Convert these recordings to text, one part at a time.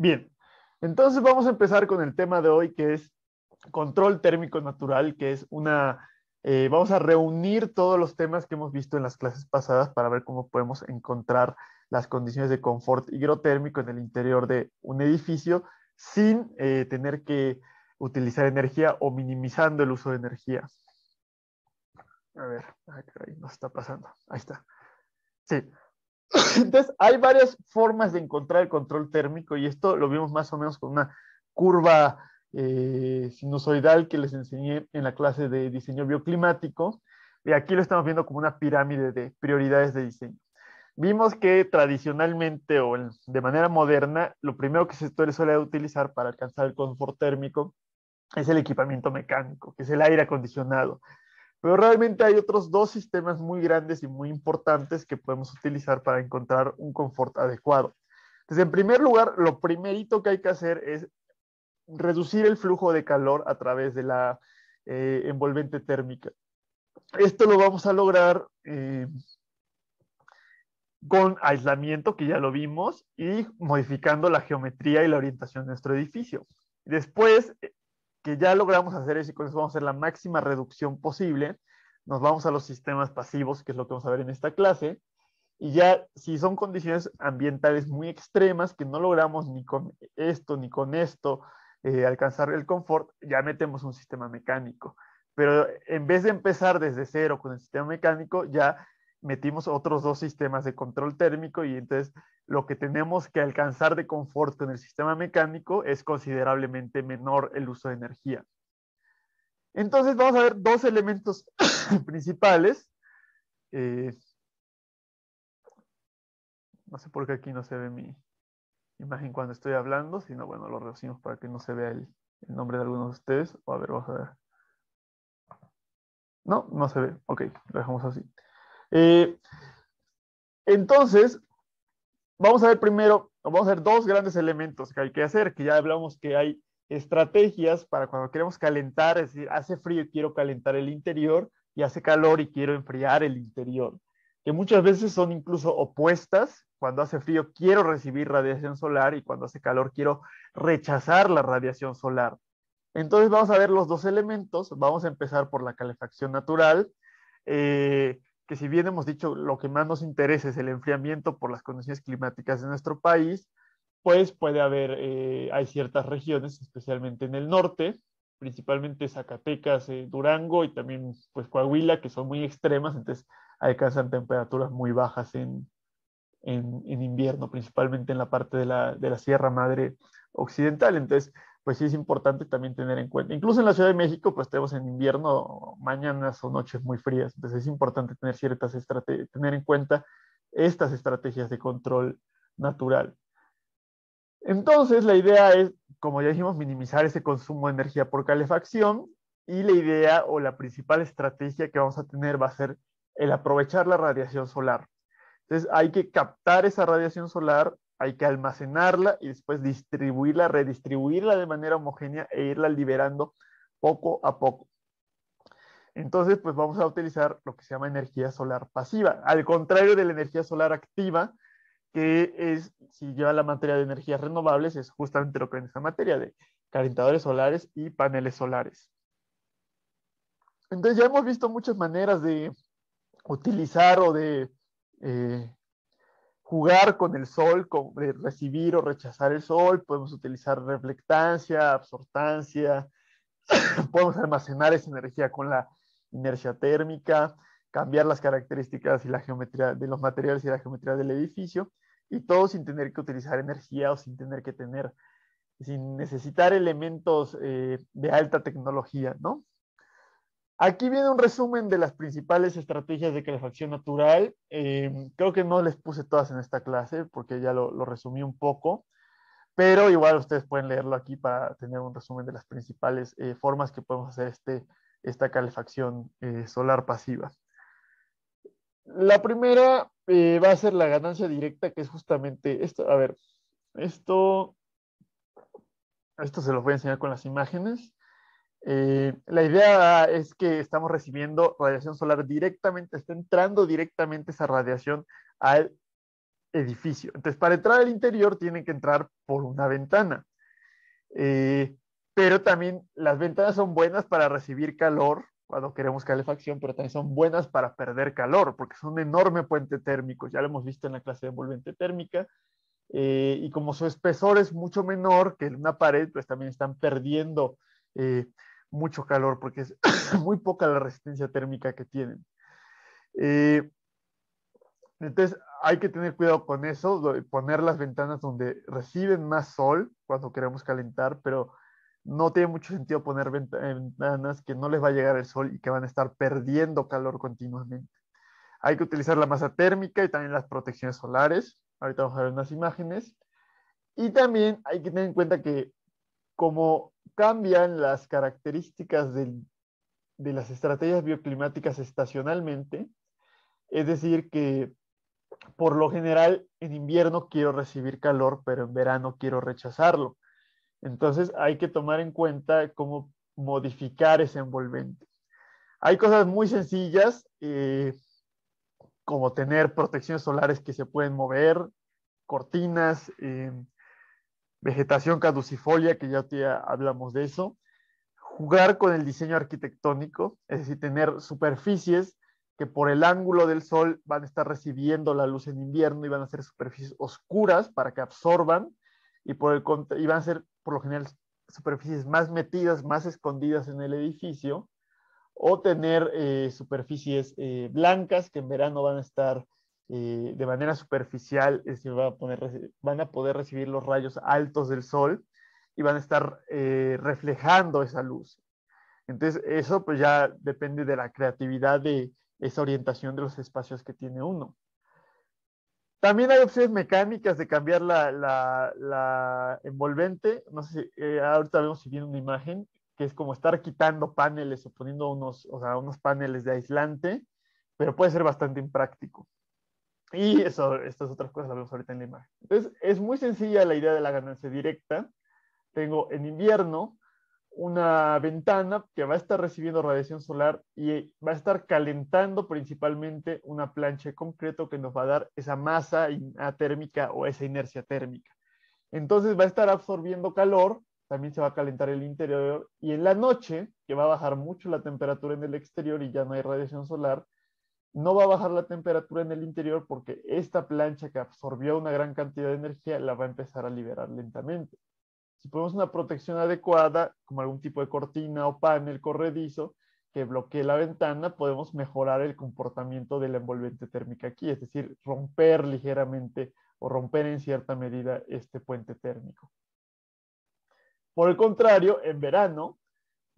Bien, entonces vamos a empezar con el tema de hoy que es control térmico natural, que es una... Eh, vamos a reunir todos los temas que hemos visto en las clases pasadas para ver cómo podemos encontrar las condiciones de confort higrotérmico en el interior de un edificio sin eh, tener que utilizar energía o minimizando el uso de energía. A ver, ahí nos está pasando. Ahí está. Sí, entonces, hay varias formas de encontrar el control térmico y esto lo vimos más o menos con una curva eh, sinusoidal que les enseñé en la clase de diseño bioclimático. Y aquí lo estamos viendo como una pirámide de prioridades de diseño. Vimos que tradicionalmente o de manera moderna, lo primero que se suele utilizar para alcanzar el confort térmico es el equipamiento mecánico, que es el aire acondicionado, pero realmente hay otros dos sistemas muy grandes y muy importantes que podemos utilizar para encontrar un confort adecuado. Entonces, en primer lugar, lo primerito que hay que hacer es reducir el flujo de calor a través de la eh, envolvente térmica. Esto lo vamos a lograr eh, con aislamiento, que ya lo vimos, y modificando la geometría y la orientación de nuestro edificio. Después, ya logramos hacer eso y con eso vamos a hacer la máxima reducción posible. Nos vamos a los sistemas pasivos, que es lo que vamos a ver en esta clase. Y ya si son condiciones ambientales muy extremas que no logramos ni con esto ni con esto eh, alcanzar el confort, ya metemos un sistema mecánico. Pero en vez de empezar desde cero con el sistema mecánico, ya metimos otros dos sistemas de control térmico y entonces lo que tenemos que alcanzar de confort en el sistema mecánico es considerablemente menor el uso de energía. Entonces vamos a ver dos elementos principales. Eh, no sé por qué aquí no se ve mi imagen cuando estoy hablando, sino bueno, lo reducimos para que no se vea el, nombre de algunos de ustedes. a ver, vamos a ver. No, no se ve. Ok, lo dejamos así. Eh, entonces, vamos a ver primero, vamos a ver dos grandes elementos que hay que hacer, que ya hablamos que hay estrategias para cuando queremos calentar, es decir, hace frío y quiero calentar el interior y hace calor y quiero enfriar el interior, que muchas veces son incluso opuestas. Cuando hace frío quiero recibir radiación solar y cuando hace calor quiero rechazar la radiación solar. Entonces vamos a ver los dos elementos. Vamos a empezar por la calefacción natural, eh, que si bien hemos dicho lo que más nos interesa es el enfriamiento por las condiciones climáticas de nuestro país, pues puede haber, eh, hay ciertas regiones, especialmente en el norte, principalmente Zacatecas, eh, Durango y también pues Coahuila, que son muy extremas, entonces alcanzan temperaturas muy bajas en, invierno, principalmente en la parte de la, de la Sierra Madre Occidental. Entonces, pues sí es importante también tener en cuenta. Incluso en la Ciudad de México, pues tenemos en invierno mañanas o noches muy frías, entonces es importante tener ciertas tener en cuenta estas estrategias de control natural. Entonces, la idea es, como ya dijimos, minimizar ese consumo de energía por calefacción y la idea o la principal estrategia que vamos a tener va a ser el aprovechar la radiación solar. Entonces, hay que captar esa radiación solar hay que almacenarla y después distribuirla, redistribuirla de manera homogénea e irla liberando poco a poco. Entonces, pues vamos a utilizar lo que se llama energía solar pasiva, al contrario de la energía solar activa, que es, si lleva la materia de energías renovables, es justamente lo que es esa materia de calentadores solares y paneles solares. Entonces, ya hemos visto muchas maneras de utilizar o de eh, jugar con el sol, con, eh, recibir o rechazar el sol, podemos utilizar reflectancia, absortancia, podemos almacenar esa energía con la inercia térmica, cambiar las características y la geometría de los materiales y la geometría del edificio, y todo sin tener que utilizar energía o sin tener que tener, sin necesitar elementos eh, de alta tecnología, ¿no? Aquí viene un resumen de las principales estrategias de calefacción natural. Em, creo que no les puse todas en esta clase porque ya lo, resumí un poco, pero igual ustedes pueden leerlo aquí para tener un resumen de las principales eh, formas que podemos hacer este, esta calefacción eh, solar pasiva. La primera eh, va a ser la ganancia directa, que es justamente esto. A ver, esto, esto se los voy a enseñar con las imágenes. Eh, la idea es que estamos recibiendo radiación solar directamente, está entrando directamente esa radiación al edificio. Entonces, para entrar al interior tienen que entrar por una ventana. Eh, pero también las ventanas son buenas para recibir calor cuando queremos calefacción, pero también son buenas para perder calor, porque son un enorme puente térmico. Ya lo hemos visto en la clase de envolvente térmica. Eh, y como su espesor es mucho menor que en una pared, pues también están perdiendo mucho calor porque es muy poca la resistencia térmica que tienen. Eh, entonces hay que tener cuidado con eso, poner las ventanas donde reciben más sol cuando queremos calentar, pero no tiene mucho sentido poner ventanas que no les va a llegar el sol y que van a estar perdiendo calor continuamente. Hay que utilizar la masa térmica y también las protecciones solares. Ahorita vamos a ver unas imágenes. Y también hay que tener en cuenta que como cambian las características de, las estrategias bioclimáticas estacionalmente, es decir, que por lo general en invierno quiero recibir calor, pero en verano quiero rechazarlo. Entonces hay que tomar en cuenta cómo modificar ese envolvente. Hay cosas muy sencillas, eh, como tener protecciones solares que se pueden mover, cortinas, eh, vegetación caducifolia, que ya hablamos de eso, jugar con el diseño arquitectónico, es decir, tener superficies que por el ángulo del sol van a estar recibiendo la luz en invierno y van a ser superficies oscuras para que absorban y, por el, van a ser por lo general superficies más metidas, más escondidas en el edificio, o tener eh, superficies eh, blancas que en verano van a estar de manera superficial van a poder recibir los rayos altos del sol y van a estar eh, reflejando esa luz. Entonces, eso pues ya depende de la creatividad de esa orientación de los espacios que tiene uno. También hay opciones mecánicas de cambiar la, envolvente. No sé, si eh, ahorita vemos si viene una imagen, que es como estar quitando paneles o poniendo unos, unos paneles de aislante, pero puede ser bastante impráctico. Y estas otras cosas las vemos ahorita en la imagen. Entonces, es muy sencilla la idea de la ganancia directa. Tengo en invierno una ventana que va a estar recibiendo radiación solar y va a estar calentando principalmente una plancha de concreto que nos va a dar esa masa térmica o esa inercia térmica. Entonces va a estar absorbiendo calor, también se va a calentar el interior y en la noche, que va a bajar mucho la temperatura en el exterior y ya no hay radiación solar, no va a bajar la temperatura en el interior porque esta plancha que absorbió una gran cantidad de energía la va a empezar a liberar lentamente. Si ponemos una protección adecuada, como algún tipo de cortina o panel corredizo que bloquee la ventana, podemos mejorar el comportamiento de la envolvente térmica aquí, es decir, romper ligeramente o romper en cierta medida este puente térmico. Por el contrario, en verano,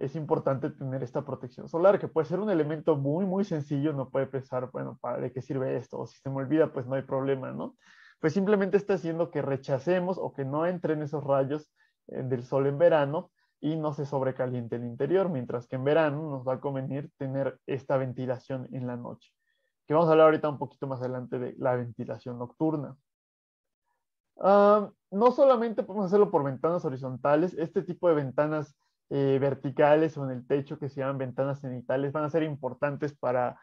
es importante tener esta protección solar, que puede ser un elemento muy, muy sencillo, no puede pensar, bueno, ¿para qué sirve esto? O si se me olvida, pues no hay problema, ¿no? Pues simplemente está haciendo que rechacemos o que no entren esos rayos eh, del sol en verano y no se sobrecaliente el interior, mientras que en verano nos va a convenir tener esta ventilación en la noche, que vamos a hablar ahorita un poquito más adelante de la ventilación nocturna. Ah, no solamente podemos hacerlo por ventanas horizontales, este tipo de ventanas eh, verticales o en el techo que se llaman ventanas cenitales van a ser importantes para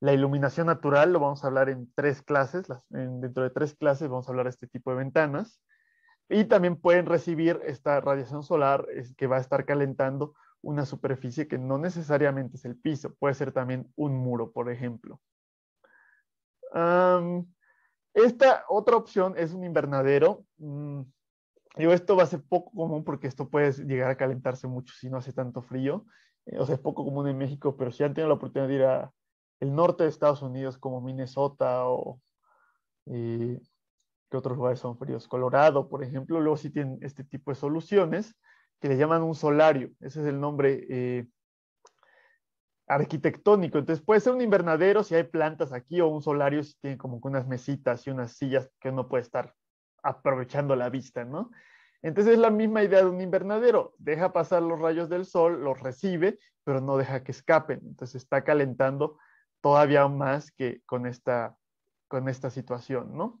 la iluminación natural. Lo vamos a hablar en tres clases. dentro de tres clases vamos a hablar de este tipo de ventanas. Y también pueden recibir esta radiación solar que va a estar calentando una superficie que no necesariamente es el piso, puede ser también un muro, por ejemplo. esta otra opción es un invernadero. Mm, Digo, esto va a ser poco común porque esto puede llegar a calentarse mucho si no hace tanto frío. Eh, o sea, es poco común en México, pero si han tenido la oportunidad de ir al norte de Estados Unidos, como Minnesota o eh, que otros lugares son fríos, Colorado, por ejemplo, luego sí tienen este tipo de soluciones que le llaman un solario. Ese es el nombre eh, arquitectónico. Entonces puede ser un invernadero si hay plantas aquí o un solario si tiene como unas mesitas y unas sillas que uno puede estar aprovechando la vista, ¿no? Entonces es la misma idea de un invernadero, deja pasar los rayos del sol, los recibe, pero no deja que escapen, entonces está calentando todavía más que con esta, con esta situación, ¿no?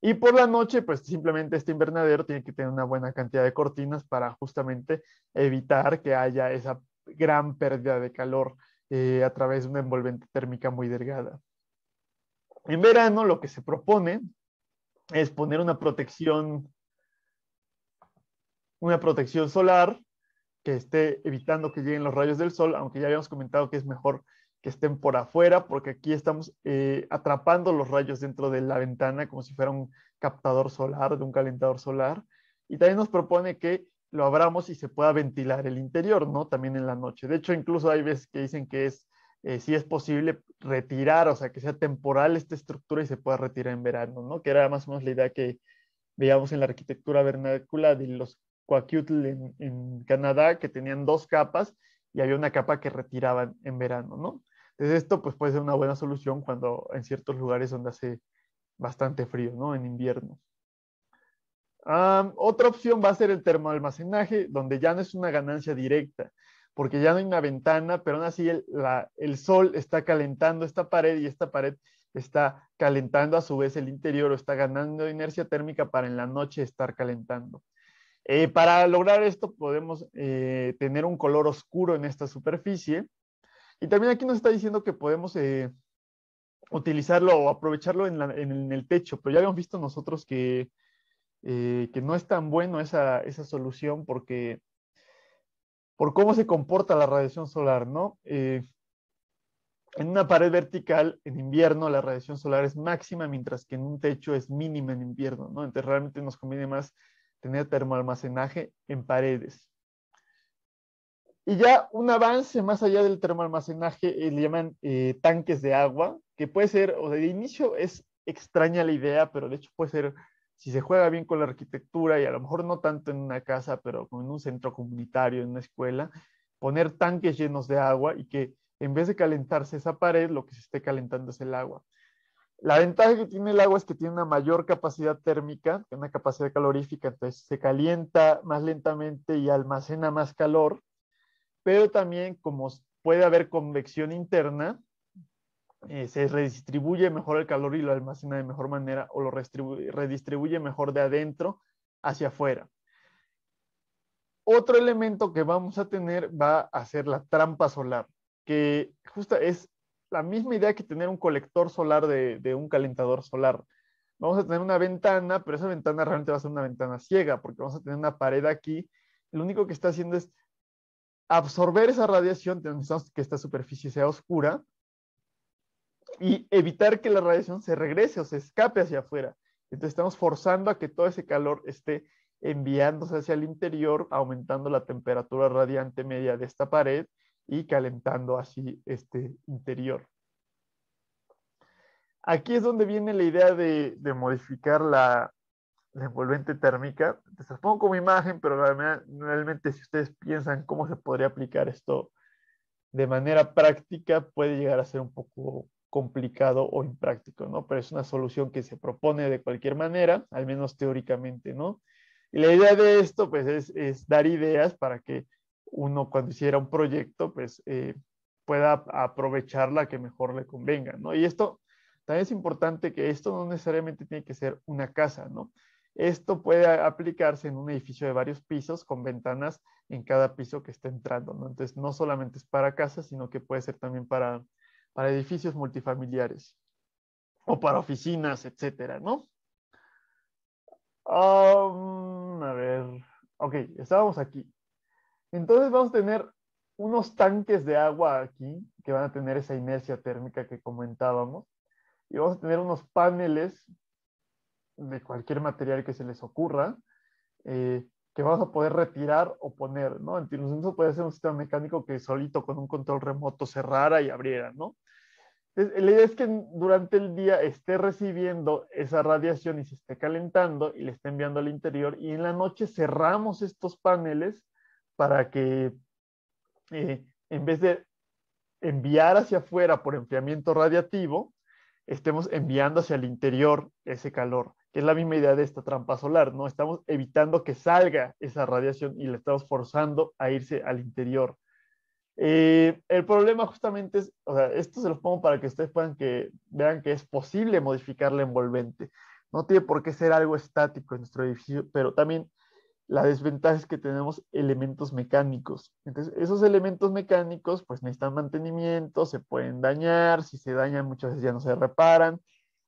Y por la noche, pues simplemente este invernadero tiene que tener una buena cantidad de cortinas para justamente evitar que haya esa gran pérdida de calor eh, a través de una envolvente térmica muy delgada. En verano lo que se propone es poner una protección, una protección solar que esté evitando que lleguen los rayos del sol, aunque ya habíamos comentado que es mejor que estén por afuera, porque aquí estamos eh, atrapando los rayos dentro de la ventana como si fuera un captador solar, de un calentador solar. Y también nos propone que lo abramos y se pueda ventilar el interior, ¿no? También en la noche. De hecho, incluso hay veces que dicen que es eh, si es posible retirar, o sea, que sea temporal esta estructura y se pueda retirar en verano, ¿no? Que era más o menos la idea que veíamos en la arquitectura vernácula de los Coacutl en, Canadá, que tenían dos capas y había una capa que retiraban en verano, ¿no? Entonces esto pues puede ser una buena solución cuando en ciertos lugares donde hace bastante frío, ¿no? En invierno. Ah, otra opción va a ser el termoalmacenaje, donde ya no es una ganancia directa, porque ya no hay una ventana, pero aún así el, sol está calentando esta pared y esta pared está calentando a su vez el interior o está ganando inercia térmica para en la noche estar calentando. Eh, para lograr esto podemos eh, tener un color oscuro en esta superficie. Y también aquí nos está diciendo que podemos eh, utilizarlo o aprovecharlo en, el techo, pero ya habíamos visto nosotros que, que no es tan bueno esa, esa solución porque por cómo se comporta la radiación solar, ¿no? Eh, en una pared vertical, en invierno, la radiación solar es máxima, mientras que en un techo es mínima en invierno, ¿no? Entonces realmente nos conviene más tener termoalmacenaje en paredes. Y ya un avance más allá del termoalmacenaje eh, le llaman eh, tanques de agua, que puede ser, o de inicio es extraña la idea, pero de hecho puede ser si se juega bien con la arquitectura y a lo mejor no tanto en una casa, pero como en un centro comunitario, en una escuela, poner tanques llenos de agua y que en vez de calentarse esa pared, lo que se esté calentando es el agua. La ventaja que tiene el agua es que tiene una mayor capacidad térmica, una capacidad calorífica, entonces se calienta más lentamente y almacena más calor, pero también como puede haber convección interna, eh, se redistribuye mejor el calor y lo almacena de mejor manera o lo redistribuye mejor de adentro hacia afuera. Otro elemento que vamos a tener va a ser la trampa solar, que justa es la misma idea que tener un colector solar de, de un calentador solar. Vamos a tener una ventana, pero esa ventana realmente va a ser una ventana ciega, porque vamos a tener una pared aquí. Lo único que está haciendo es absorber esa radiación, necesitamos que esta superficie sea oscura, y evitar que la radiación se regrese o se escape hacia afuera. Entonces estamos forzando a que todo ese calor esté enviándose hacia el interior, aumentando la temperatura radiante media de esta pared y calentando así este interior. Aquí es donde viene la idea de, modificar la, envolvente térmica. Les pongo como imagen, pero realmente si ustedes piensan cómo se podría aplicar esto de manera práctica, puede llegar a ser un poco complicado o impráctico, ¿no? Pero es una solución que se propone de cualquier manera, al menos teóricamente, ¿no? Y la idea de esto, pues, es, dar ideas para que uno cuando hiciera un proyecto, pues, eh, pueda aprovechar la que mejor le convenga, ¿no? Y esto, también es importante que esto no necesariamente tiene que ser una casa, ¿no? Esto puede aplicarse en un edificio de varios pisos con ventanas en cada piso que está entrando, ¿no? Entonces, no solamente es para casas, sino que puede ser también para para edificios multifamiliares o para oficinas, etcétera, ¿no? a ver, ok, estábamos aquí. Entonces vamos a tener unos tanques de agua aquí que van a tener esa inercia térmica que comentábamos y vamos a tener unos paneles de cualquier material que se les ocurra eh, que vamos a poder retirar o poner, ¿no? Entonces, eso puede ser un sistema mecánico que solito con un control remoto cerrara y abriera, ¿no? la idea es que durante el día esté recibiendo esa radiación y se esté calentando y le esté enviando al interior y en la noche cerramos estos paneles para que eh, en vez de enviar hacia afuera por enfriamiento radiativo, estemos enviando hacia el interior ese calor, que es la misma idea de esta trampa solar, ¿no? Estamos evitando que salga esa radiación y la estamos forzando a irse al interior. Eh, el problema justamente es, o sea, esto se los pongo para que ustedes puedan que vean que es posible modificar la envolvente. No tiene por qué ser algo estático en nuestro edificio, pero también la desventaja es que tenemos elementos mecánicos. Entonces, esos elementos mecánicos pues necesitan mantenimiento, se pueden dañar, si se dañan muchas veces ya no se reparan.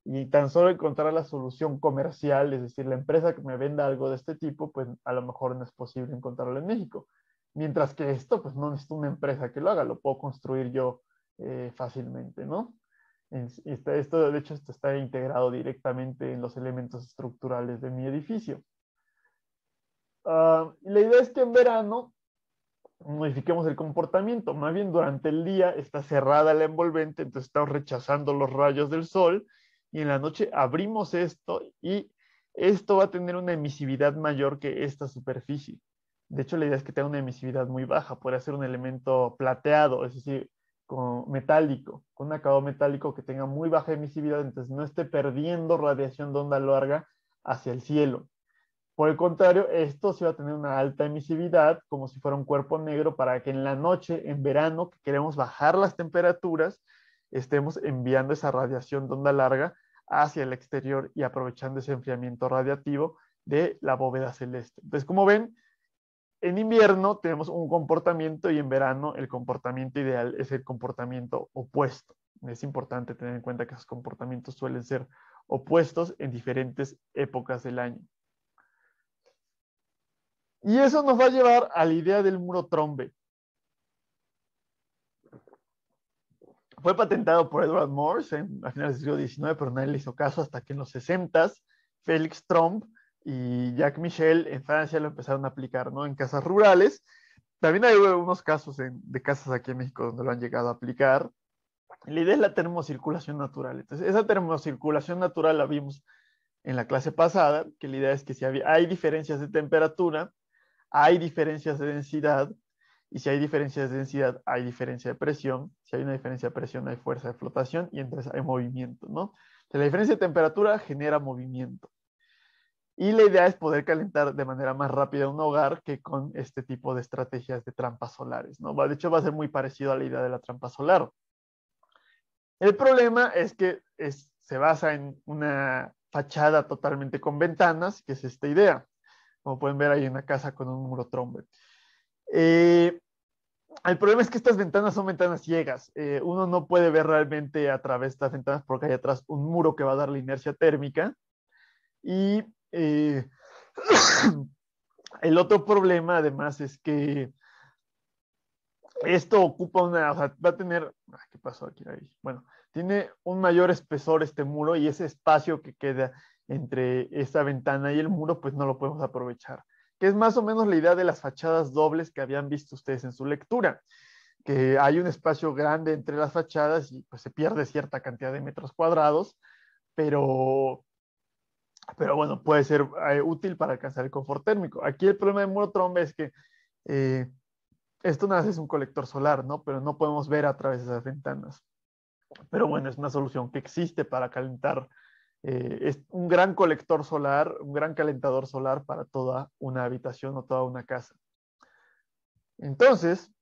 Y tan solo encontrar la solución comercial, es decir, la empresa que me venda algo de este tipo, pues a lo mejor no es posible encontrarlo en México. Mientras que esto, pues no necesito una empresa que lo haga, lo puedo construir yo eh, fácilmente, ¿no? Este, esto, de hecho, esto está integrado directamente en los elementos estructurales de mi edificio. Ah, la idea es que en verano modifiquemos el comportamiento. Más bien durante el día está cerrada la envolvente, entonces estamos rechazando los rayos del sol y en la noche abrimos esto y esto va a tener una emisividad mayor que esta superficie. De hecho, la idea es que tenga una emisividad muy baja, puede ser un elemento plateado, es decir, con, metálico, con un acabado metálico que tenga muy baja emisividad, entonces no esté perdiendo radiación de onda larga hacia el cielo. Por el contrario, esto sí va a tener una alta emisividad, como si fuera un cuerpo negro, para que en la noche, en verano, que queremos bajar las temperaturas, estemos enviando esa radiación de onda larga hacia el exterior y aprovechando ese enfriamiento radiativo de la bóveda celeste. Entonces, como ven, en invierno tenemos un comportamiento y en verano el comportamiento ideal es el comportamiento opuesto. Es importante tener en cuenta que esos comportamientos suelen ser opuestos en diferentes épocas del año. Y eso nos va a llevar a la idea del muro trombe. Fue patentado por Edward Morse en, a finales del siglo XIX, pero nadie le hizo caso hasta que en los 60 Félix Trombe, y Jacques Michel en Francia lo empezaron a aplicar, ¿no? En casas rurales. También hay unos casos de casas aquí en México donde lo han llegado a aplicar. La idea es la termocirculación natural. Entonces, esa termocirculación natural la vimos en la clase pasada, que la idea es que si hay, hay diferencias de temperatura, hay diferencias de densidad, y si hay diferencias de densidad, hay diferencia de presión. Si hay una diferencia de presión, hay fuerza de flotación y entonces hay movimiento, ¿no? la diferencia de temperatura genera movimiento. Y la idea es poder calentar de manera más rápida un hogar que con este tipo de estrategias de trampas solares, ¿no? De hecho, va a ser muy parecido a la idea de la trampa solar. El problema es que se basa en una fachada totalmente con ventanas, que es esta idea. Como pueden ver, hay una casa con un muro trombe. Eh, el problema es que estas ventanas son ventanas ciegas. Eh, uno no puede ver realmente a través de estas ventanas porque hay atrás un muro que va a dar la inercia térmica. Y eh, el otro problema, además, es que esto ocupa una, o sea, va a tener, ¿qué pasó aquí? Bueno, tiene un mayor espesor este muro y ese espacio que queda entre esta ventana y el muro, pues no lo podemos aprovechar. Que es más o menos la idea de las fachadas dobles que habían visto ustedes en su lectura, que hay un espacio grande entre las fachadas y pues se pierde cierta cantidad de metros cuadrados, pero pero bueno, puede ser eh, útil para alcanzar el confort térmico. Aquí el problema de Trombe es que eh, esto nada más es un colector solar, ¿no? Pero no podemos ver a través de esas ventanas. Pero bueno, es una solución que existe para calentar. Eh, es un gran colector solar, un gran calentador solar para toda una habitación o toda una casa. Entonces,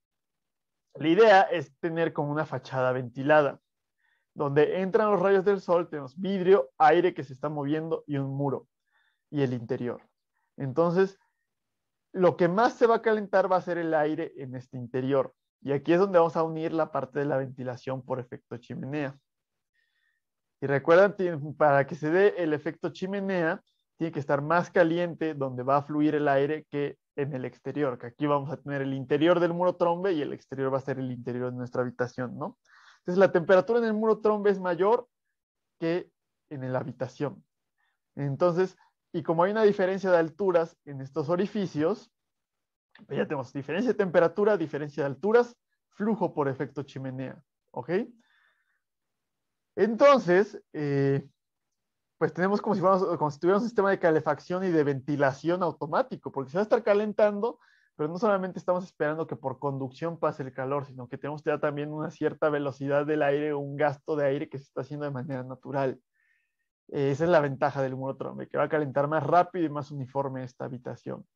la idea es tener como una fachada ventilada donde entran los rayos del sol, tenemos vidrio, aire que se está moviendo y un muro y el interior. Entonces, lo que más se va a calentar va a ser el aire en este interior. Y aquí es donde vamos a unir la parte de la ventilación por efecto chimenea. Y recuerdan para que se dé el efecto chimenea, tiene que estar más caliente donde va a fluir el aire que en el exterior, que aquí vamos a tener el interior del muro trombe y el exterior va a ser el interior de nuestra habitación, ¿no? Entonces la temperatura en el muro trombe es mayor que en la habitación. Entonces, y como hay una diferencia de alturas en estos orificios, pues ya tenemos diferencia de temperatura, diferencia de alturas, flujo por efecto chimenea. ¿Ok? Entonces, eh, pues tenemos como si, fuéramos, como si un sistema de calefacción y de ventilación automático, porque se va a estar calentando pero no solamente estamos esperando que por conducción pase el calor, sino que tenemos ya también una cierta velocidad del aire, un gasto de aire que se está haciendo de manera natural. Eh, esa es la ventaja del trombe que va a calentar más rápido y más uniforme esta habitación.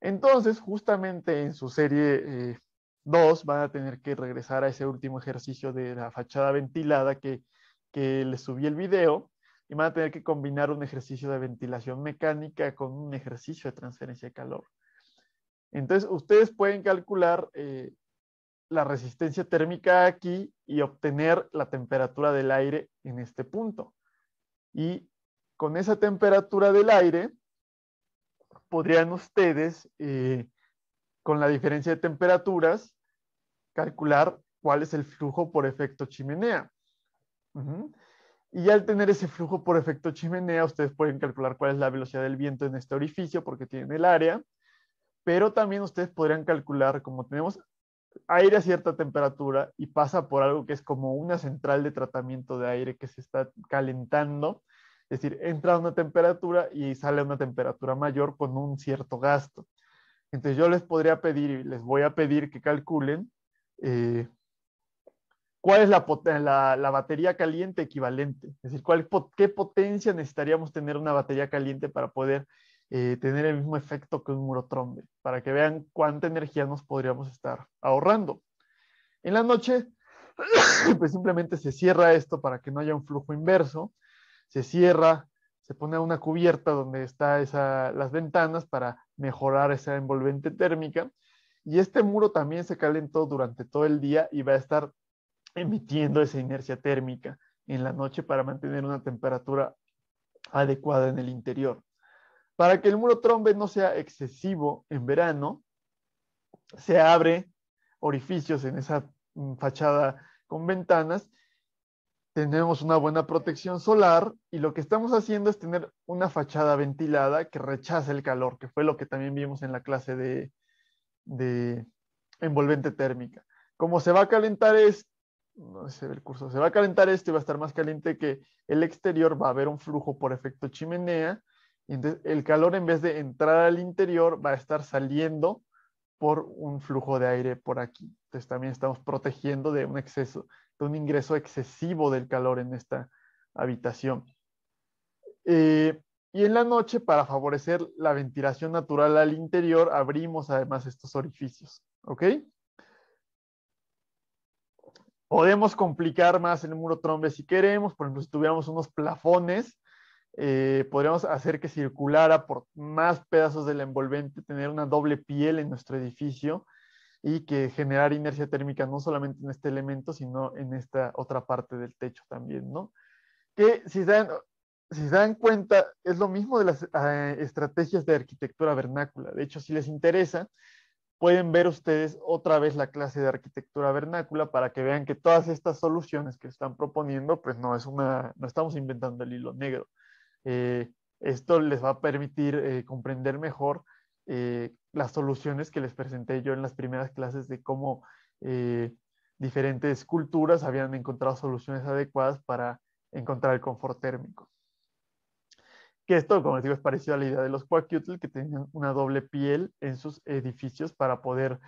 Entonces, justamente en su serie 2 eh, van a tener que regresar a ese último ejercicio de la fachada ventilada que, que les subí el video y van a tener que combinar un ejercicio de ventilación mecánica con un ejercicio de transferencia de calor. Entonces, ustedes pueden calcular eh, la resistencia térmica aquí y obtener la temperatura del aire en este punto. Y con esa temperatura del aire, podrían ustedes, eh, con la diferencia de temperaturas, calcular cuál es el flujo por efecto chimenea. Y al tener ese flujo por efecto chimenea, ustedes pueden calcular cuál es la velocidad del viento en este orificio porque tienen el área pero también ustedes podrían calcular, como tenemos aire a cierta temperatura y pasa por algo que es como una central de tratamiento de aire que se está calentando, es decir, entra a una temperatura y sale a una temperatura mayor con un cierto gasto. Entonces yo les podría pedir les voy a pedir que calculen eh, cuál es la, la, la, batería caliente equivalente, es decir, cuál, qué potencia necesitaríamos tener una batería caliente para poder eh, tener el mismo efecto que un muro trombe para que vean cuánta energía nos podríamos estar ahorrando. En la noche, pues simplemente se cierra esto para que no haya un flujo inverso, se cierra, se pone una cubierta donde están las ventanas para mejorar esa envolvente térmica, y este muro también se calentó durante todo el día y va a estar emitiendo esa inercia térmica en la noche para mantener una temperatura adecuada en el interior. Para que el muro trombe no sea excesivo en verano, se abre orificios en esa mm, fachada con ventanas. Tenemos una buena protección solar y lo que estamos haciendo es tener una fachada ventilada que rechaza el calor, que fue lo que también vimos en la clase de, envolvente térmica. Como se va a calentar esto, no sé el curso, se va a calentar esto y va a estar más caliente que el exterior, va a haber un flujo por efecto chimenea y entonces el calor en vez de entrar al interior va a estar saliendo por un flujo de aire por aquí. Entonces también estamos protegiendo de un exceso, de un ingreso excesivo del calor en esta habitación. Eh, y en la noche, para favorecer la ventilación natural al interior, abrimos además estos orificios. ¿Ok? Podemos complicar más el muro trombe si queremos, por ejemplo, si tuviéramos unos plafones, eh, podríamos hacer que circulara por más pedazos del envolvente, tener una doble piel en nuestro edificio y que generar inercia térmica no solamente en este elemento, sino en esta otra parte del techo también, ¿no? Que si se dan, si se dan cuenta, es lo mismo de las eh, estrategias de arquitectura vernácula. De hecho, si les interesa, pueden ver ustedes otra vez la clase de arquitectura vernácula para que vean que todas estas soluciones que están proponiendo, pues no es una, no estamos inventando el hilo negro. Eh, esto les va a permitir eh, comprender mejor eh, las soluciones que les presenté yo en las primeras clases de cómo diferentes culturas habían encontrado soluciones adecuadas para encontrar el confort térmico. Que esto, como les digo, es parecido a la idea de los Quackutl, que tenían una doble piel en sus edificios para poder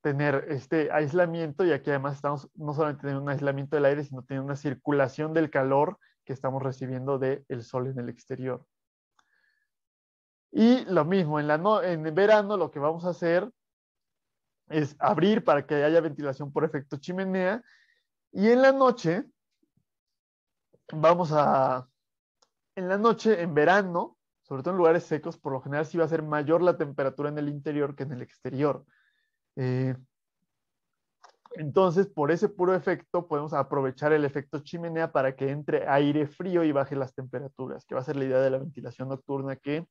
tener este aislamiento y aquí además estamos no solamente teniendo un aislamiento del aire, sino teniendo una circulación del calor estamos recibiendo del sol en el exterior. Y lo mismo, en, la en verano lo que vamos a hacer es abrir para que haya ventilación por efecto chimenea y en la noche vamos a, en la noche, en verano, sobre todo en lugares secos, por lo general sí va a ser mayor la temperatura en el interior que en el exterior. Eh, entonces, por ese puro efecto, podemos aprovechar el efecto chimenea para que entre aire frío y baje las temperaturas, que va a ser la idea de la ventilación nocturna que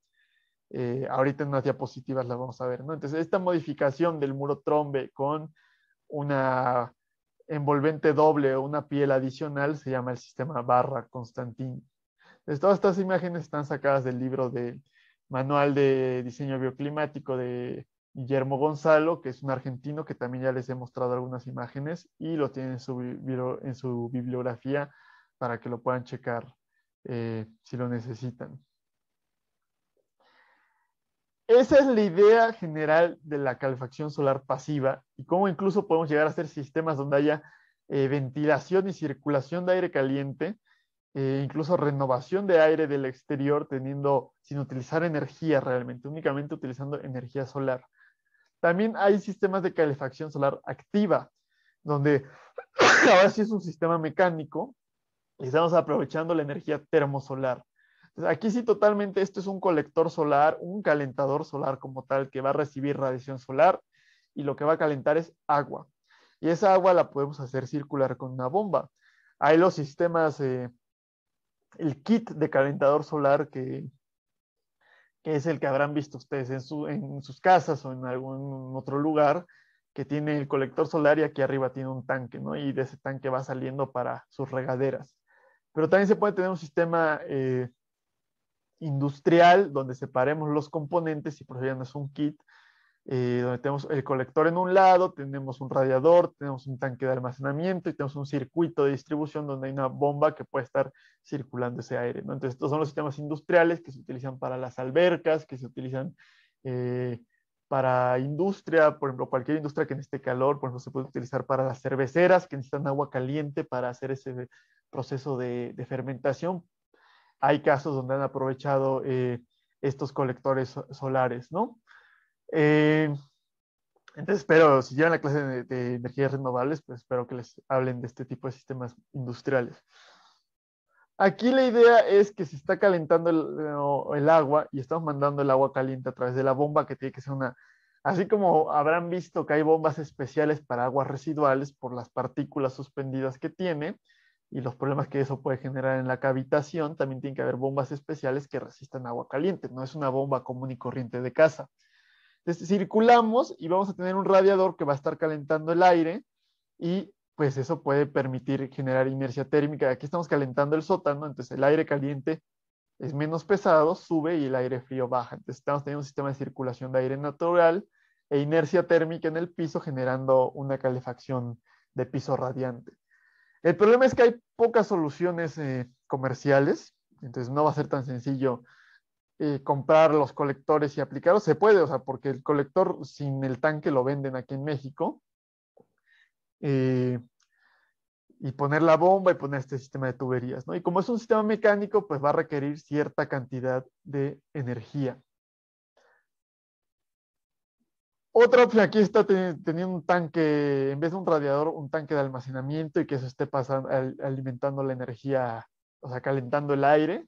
eh, ahorita en unas diapositivas la vamos a ver, ¿no? Entonces, esta modificación del muro trombe con una envolvente doble o una piel adicional se llama el sistema barra Constantin. todas estas imágenes están sacadas del libro de Manual de Diseño Bioclimático de Guillermo Gonzalo, que es un argentino que también ya les he mostrado algunas imágenes y lo tienen en su, bibliografía para que lo puedan checar eh, si lo necesitan. Esa es la idea general de la calefacción solar pasiva y cómo incluso podemos llegar a hacer sistemas donde haya eh, ventilación y circulación de aire caliente, eh, incluso renovación de aire del exterior, teniendo sin utilizar energía realmente, únicamente utilizando energía solar. También hay sistemas de calefacción solar activa, donde ahora sí es un sistema mecánico y estamos aprovechando la energía termosolar. aquí sí totalmente esto es un colector solar, un calentador solar como tal que va a recibir radiación solar y lo que va a calentar es agua. Y esa agua la podemos hacer circular con una bomba. Hay los sistemas, eh, el kit de calentador solar que, que es el que habrán visto ustedes en, sus casas o en algún otro lugar, que tiene el colector solar y aquí arriba tiene un tanque, ¿no? Y de ese tanque va saliendo para sus regaderas. Pero también se puede tener un sistema eh, industrial donde separemos los componentes y por un kit, eh, donde tenemos el colector en un lado, tenemos un radiador, tenemos un tanque de almacenamiento y tenemos un circuito de distribución donde hay una bomba que puede estar circulando ese aire. ¿no? Entonces, estos son los sistemas industriales que se utilizan para las albercas, que se utilizan eh, para industria, por ejemplo, cualquier industria que necesite calor, por ejemplo, se puede utilizar para las cerveceras que necesitan agua caliente para hacer ese proceso de, fermentación. Hay casos donde han aprovechado eh, estos colectores solares, ¿no? Eh, entonces espero, si llevan la clase de, energías renovables, pues espero que les hablen de este tipo de sistemas industriales. Aquí la idea es que se está calentando el, agua y estamos mandando el agua caliente a través de la bomba que tiene que ser una... Así como habrán visto que hay bombas especiales para aguas residuales por las partículas suspendidas que tiene y los problemas que eso puede generar en la cavitación, también tiene que haber bombas especiales que resistan agua caliente. No es una bomba común y corriente de casa. Entonces circulamos y vamos a tener un radiador que va a estar calentando el aire y pues eso puede permitir generar inercia térmica. Aquí estamos calentando el sótano, entonces el aire caliente es menos pesado, sube y el aire frío baja. Entonces estamos teniendo un sistema de circulación de aire natural e inercia térmica en el piso generando una calefacción de piso radiante. El problema es que hay pocas soluciones eh, comerciales, entonces no va a ser tan sencillo comprar los colectores y aplicarlos. Se puede, o sea, porque el colector sin el tanque lo venden aquí en México. Eh, y poner la bomba y poner este sistema de tuberías, ¿no? Y como es un sistema mecánico, pues va a requerir cierta cantidad de energía. Otra opción pues, aquí está teniendo un tanque, en vez de un radiador, un tanque de almacenamiento y que eso esté pasando, alimentando la energía, o sea, calentando el aire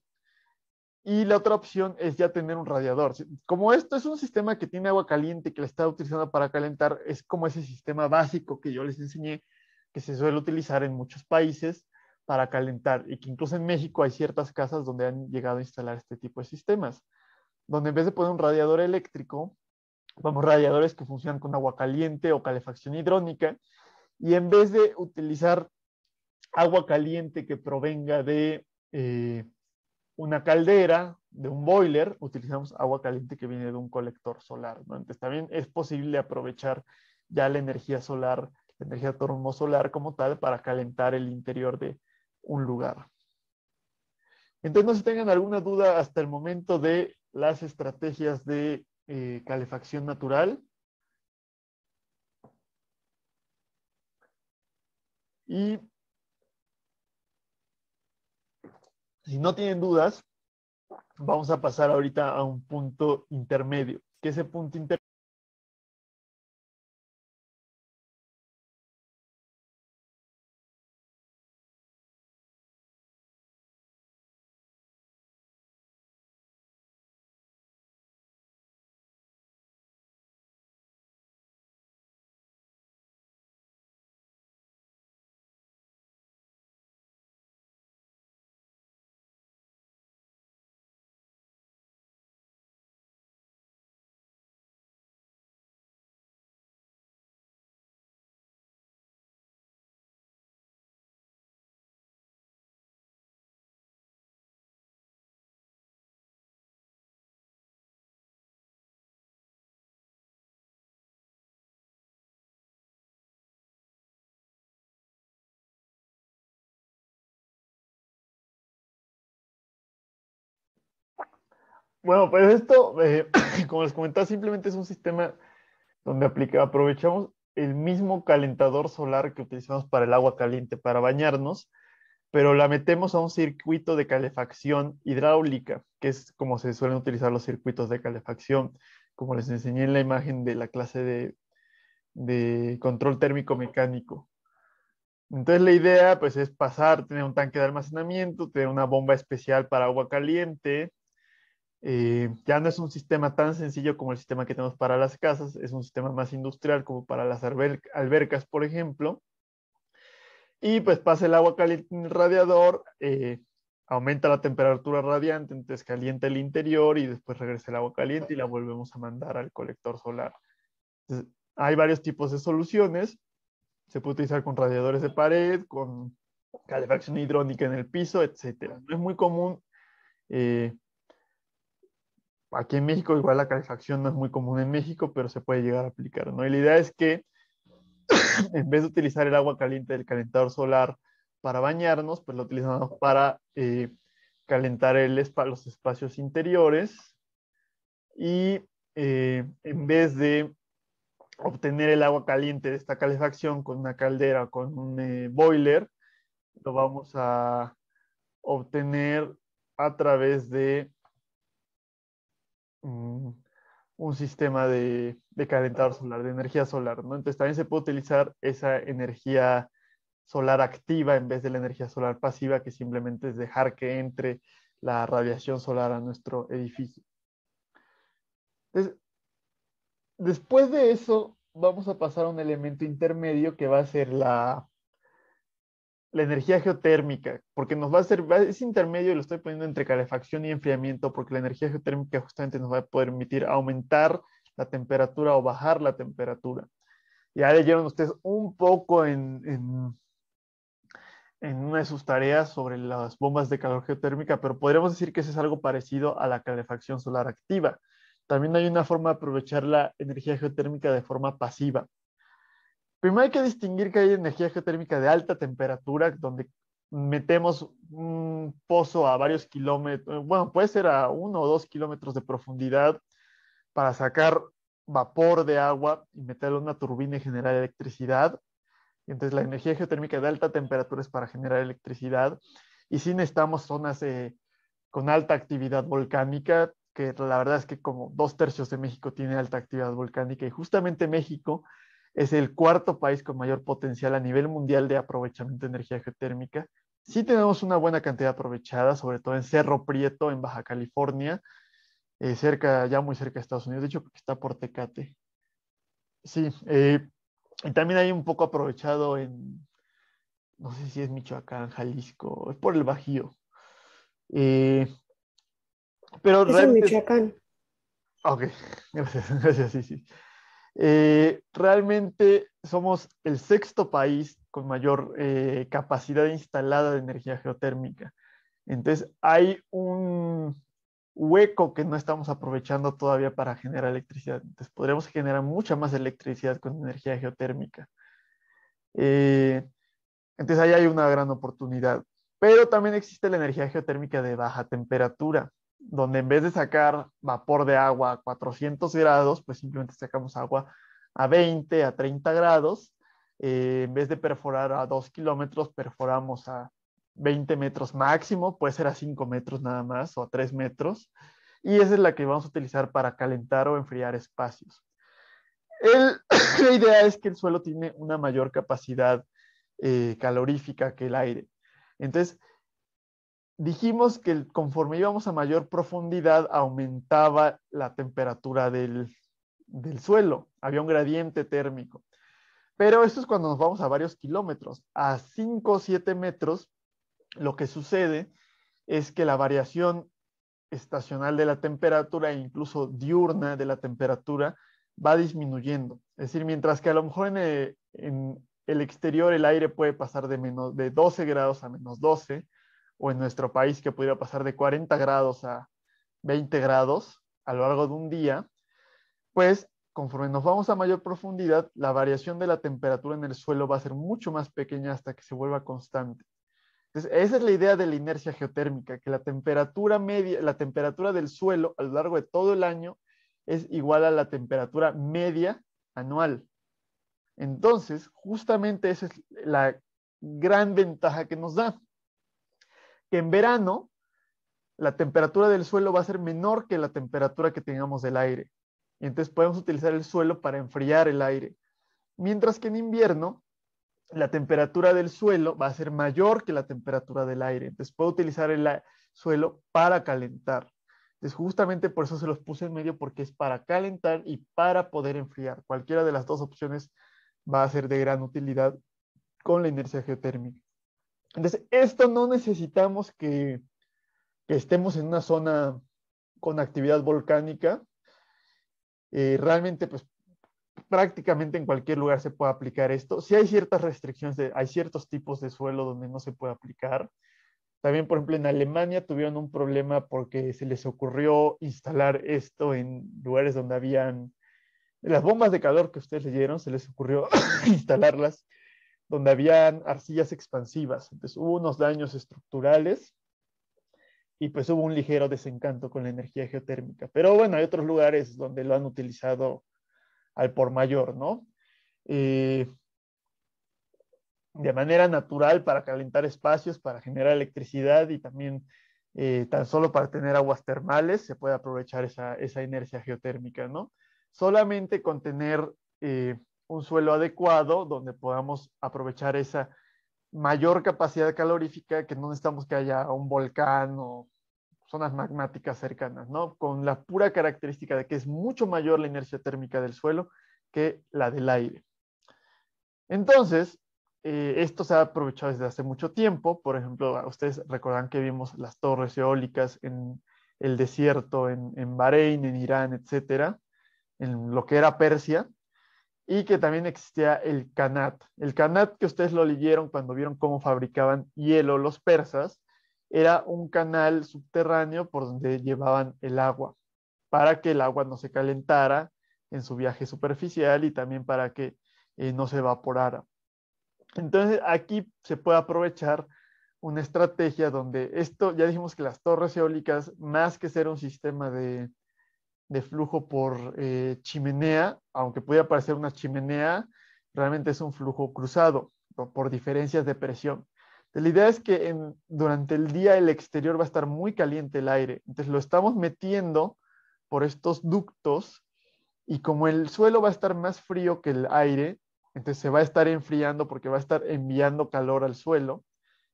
y la otra opción es ya tener un radiador. Como esto es un sistema que tiene agua caliente que la está utilizando para calentar, es como ese sistema básico que yo les enseñé, que se suele utilizar en muchos países para calentar y que incluso en México hay ciertas casas donde han llegado a instalar este tipo de sistemas, donde en vez de poner un radiador eléctrico, vamos, radiadores que funcionan con agua caliente o calefacción hidrónica, y en vez de utilizar agua caliente que provenga de... Eh, una caldera, de un boiler, utilizamos agua caliente que viene de un colector solar. Entonces también es posible aprovechar ya la energía solar, la energía solar como tal, para calentar el interior de un lugar. Entonces no se tengan alguna duda hasta el momento de las estrategias de eh, calefacción natural. Y si no tienen dudas, vamos a pasar ahorita a un punto intermedio, que ese punto intermedio Bueno, pues esto, eh, como les comentaba, simplemente es un sistema donde aplica, aprovechamos el mismo calentador solar que utilizamos para el agua caliente, para bañarnos, pero la metemos a un circuito de calefacción hidráulica, que es como se suelen utilizar los circuitos de calefacción, como les enseñé en la imagen de la clase de, de control térmico mecánico. Entonces la idea pues es pasar, tener un tanque de almacenamiento, tener una bomba especial para agua caliente, eh, ya no es un sistema tan sencillo como el sistema que tenemos para las casas, es un sistema más industrial como para las albercas, por ejemplo. Y pues pasa el agua caliente en el radiador, eh, aumenta la temperatura radiante, entonces calienta el interior y después regresa el agua caliente y la volvemos a mandar al colector solar. hay varios tipos de soluciones. Se puede utilizar con radiadores de pared, con calefacción hidrónica en el piso, etc. No es muy común eh, aquí en México igual la calefacción no es muy común en México, pero se puede llegar a aplicar, ¿no? Y la idea es que en vez de utilizar el agua caliente del calentador solar para bañarnos, pues lo utilizamos para eh, calentar los espacios interiores y eh, en vez de obtener el agua caliente de esta calefacción con una caldera o con un eh, boiler, lo vamos a obtener a través de un, sistema de, de, calentador solar, de energía solar, ¿no? Entonces también se puede utilizar esa energía solar activa en vez de la energía solar pasiva, que simplemente es dejar que entre la radiación solar a nuestro edificio. después de eso, vamos a pasar a un elemento intermedio que va a ser la, la energía geotérmica, porque nos va a ser, es intermedio lo estoy poniendo entre calefacción y enfriamiento, porque la energía geotérmica justamente nos va a permitir aumentar la temperatura o bajar la temperatura. Ya leyeron ustedes un poco en, en, en una de sus tareas sobre las bombas de calor geotérmica, pero podríamos decir que eso es algo parecido a la calefacción solar activa. También hay una forma de aprovechar la energía geotérmica de forma pasiva. Primero hay que distinguir que hay energía geotérmica de alta temperatura, donde metemos un pozo a varios kilómetros, bueno, puede ser a uno o dos kilómetros de profundidad para sacar vapor de agua y meterlo en una turbina y generar electricidad. Entonces la energía geotérmica de alta temperatura es para generar electricidad. Y si necesitamos zonas eh, con alta actividad volcánica, que la verdad es que como dos tercios de México tiene alta actividad volcánica y justamente México es el cuarto país con mayor potencial a nivel mundial de aprovechamiento de energía geotérmica. Sí tenemos una buena cantidad aprovechada, sobre todo en Cerro Prieto, en Baja California, eh, cerca, ya muy cerca de Estados Unidos, de hecho está por Tecate. Sí, eh, y también hay un poco aprovechado en, no sé si es Michoacán, Jalisco, es por el Bajío. Eh, pero es en Michoacán. Ok, gracias, gracias, sí, sí. Eh, realmente somos el sexto país con mayor eh, capacidad instalada de energía geotérmica. Entonces, hay un hueco que no estamos aprovechando todavía para generar electricidad. Entonces, podríamos generar mucha más electricidad con energía geotérmica. Eh, entonces, ahí hay una gran oportunidad. Pero también existe la energía geotérmica de baja temperatura donde en vez de sacar vapor de agua a 400 grados, pues simplemente sacamos agua a 20, a 30 grados. Eh, en vez de perforar a 2 kilómetros, perforamos a 20 metros máximo, puede ser a 5 metros nada más o a 3 metros. Y esa es la que vamos a utilizar para calentar o enfriar espacios. la idea es que el suelo tiene una mayor capacidad eh, calorífica que el aire. Entonces, dijimos que conforme íbamos a mayor profundidad aumentaba la temperatura del, suelo, había un gradiente térmico. Pero esto es cuando nos vamos a varios kilómetros. A 5 o 7 metros, lo que sucede es que la variación estacional de la temperatura e incluso diurna de la temperatura va disminuyendo. Es decir, mientras que a lo mejor en el, eh, en el exterior el aire puede pasar de, menos, de 12 grados a menos 12, o en nuestro país que pudiera pasar de 40 grados a 20 grados a lo largo de un día, pues conforme nos vamos a mayor profundidad, la variación de la temperatura en el suelo va a ser mucho más pequeña hasta que se vuelva constante. Entonces, esa es la idea de la inercia geotérmica, que la temperatura media, la temperatura del suelo a lo largo de todo el año es igual a la temperatura media anual. Entonces, justamente esa es la gran ventaja que nos da en verano la temperatura del suelo va a ser menor que la temperatura que tengamos del aire. entonces podemos utilizar el suelo para enfriar el aire. Mientras que en invierno, la temperatura del suelo va a ser mayor que la temperatura del aire. Entonces puedo utilizar el suelo para calentar. Entonces justamente por eso se los puse en medio porque es para calentar y para poder enfriar. Cualquiera de las dos opciones va a ser de gran utilidad con la inercia geotérmica. Entonces, esto no necesitamos que, estemos en una zona con actividad volcánica. Eh, realmente, pues prácticamente en cualquier lugar se puede aplicar esto. Si sí hay ciertas restricciones, hay ciertos tipos de suelo donde no se puede aplicar. También, por ejemplo, en Alemania tuvieron un problema porque se les ocurrió instalar esto en lugares donde habían las bombas de calor que ustedes leyeron, se les ocurrió instalarlas donde habían arcillas expansivas. Entonces hubo unos daños estructurales y pues hubo un ligero desencanto con la energía geotérmica. Pero bueno, hay otros lugares donde lo han utilizado al por mayor, ¿no? Eh, de manera natural para calentar espacios, para generar electricidad y también eh, tan solo para tener aguas termales se puede aprovechar esa, inercia geotérmica, ¿no? Solamente con tener eh, un suelo adecuado donde podamos aprovechar esa mayor capacidad calorífica que no necesitamos que haya un volcán o zonas magmáticas cercanas, ¿no? Con la pura característica de que es mucho mayor la inercia térmica del suelo que la del aire. Entonces, eh, esto se ha aprovechado desde hace mucho tiempo. Por ejemplo, ustedes recordarán que vimos las torres eólicas en el desierto, en, en Bahrein, en Irán, etcétera, en lo que era Persia, y que también existía el canat. El canat que ustedes lo leyeron cuando vieron cómo fabricaban hielo los persas, era un canal subterráneo por donde llevaban el agua, para que el agua no se calentara en su viaje superficial y también para que eh, no se evaporara. Entonces aquí se puede aprovechar una estrategia donde esto, ya dijimos que las torres eólicas, más que ser un sistema de de flujo por eh, chimenea, aunque pudiera parecer una chimenea, realmente es un flujo cruzado por diferencias de presión. la idea es que durante el día el exterior va a estar muy caliente el aire, entonces lo estamos metiendo por estos ductos y como el suelo va a estar más frío que el aire, entonces se va a estar enfriando porque va a estar enviando calor al suelo,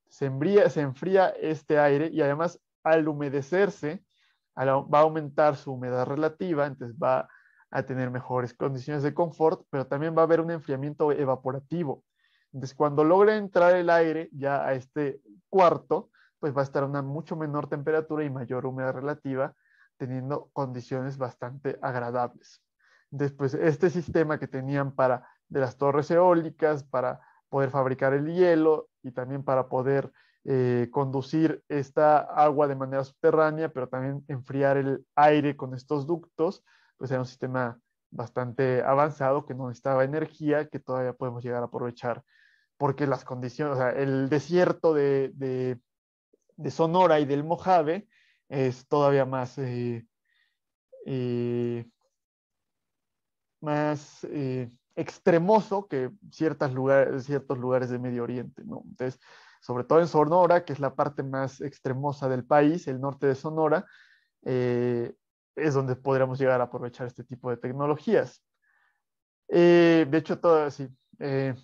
se enfría este aire y además al humedecerse, va a aumentar su humedad relativa, entonces va a tener mejores condiciones de confort, pero también va a haber un enfriamiento evaporativo. Entonces, cuando logre entrar el aire ya a este cuarto, pues va a estar una mucho menor temperatura y mayor humedad relativa, teniendo condiciones bastante agradables. Después, este sistema que tenían para de las torres eólicas, para poder fabricar el hielo y también para poder eh, conducir esta agua de manera subterránea, pero también enfriar el aire con estos ductos, pues era un sistema bastante avanzado que no necesitaba energía, que todavía podemos llegar a aprovechar, porque las condiciones, o sea, el desierto de, Sonora y del Mojave es todavía más... Eh, eh, más extremoso que ciertos lugares de Medio Oriente. ¿no? Entonces, sobre todo en Sonora, que es la parte más extremosa del país, el norte de Sonora, eh, es donde podríamos llegar a aprovechar este tipo de tecnologías. Eh, de hecho, todo así eh,